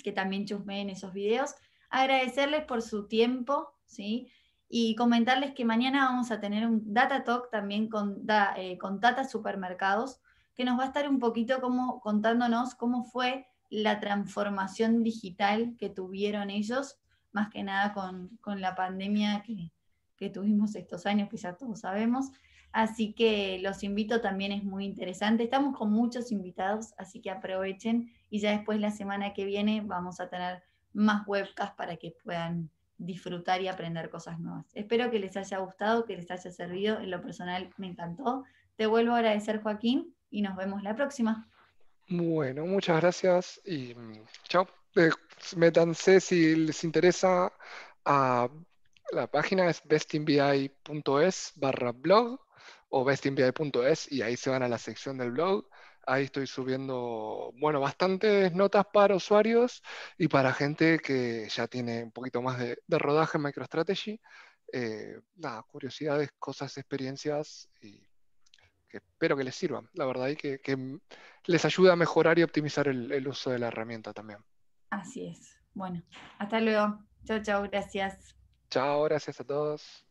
S1: que también chusmeen esos videos. Agradecerles por su tiempo, ¿sí? Y comentarles que mañana vamos a tener un Data Talk también con, da, eh, con Tata Supermercados, que nos va a estar un poquito como contándonos cómo fue la transformación digital que tuvieron ellos, más que nada con, la pandemia que, que, tuvimos estos años, que ya todos sabemos. Así que los invito, también es muy interesante. Estamos con muchos invitados, así que aprovechen y ya después la semana que viene vamos a tener más webcasts para que puedan disfrutar y aprender cosas nuevas. Espero que les haya gustado, que les haya servido. En lo personal me encantó. Te vuelvo a agradecer, Joaquín, y nos vemos la próxima.
S2: Bueno, muchas gracias y mm, chao. Eh, métanse si les interesa a la página es bestinbi.es barra blog o bestinbi.es y ahí se van a la sección del blog. Ahí estoy subiendo, bueno, bastantes notas para usuarios y para gente que ya tiene un poquito más de, rodaje en MicroStrategy. Eh, nada, curiosidades, cosas, experiencias y espero que les sirva, la verdad, y que, les ayude a mejorar y optimizar el, el uso de la herramienta también.
S1: Así es. Bueno, hasta luego. Chao, chao, gracias.
S2: Chao, gracias a todos.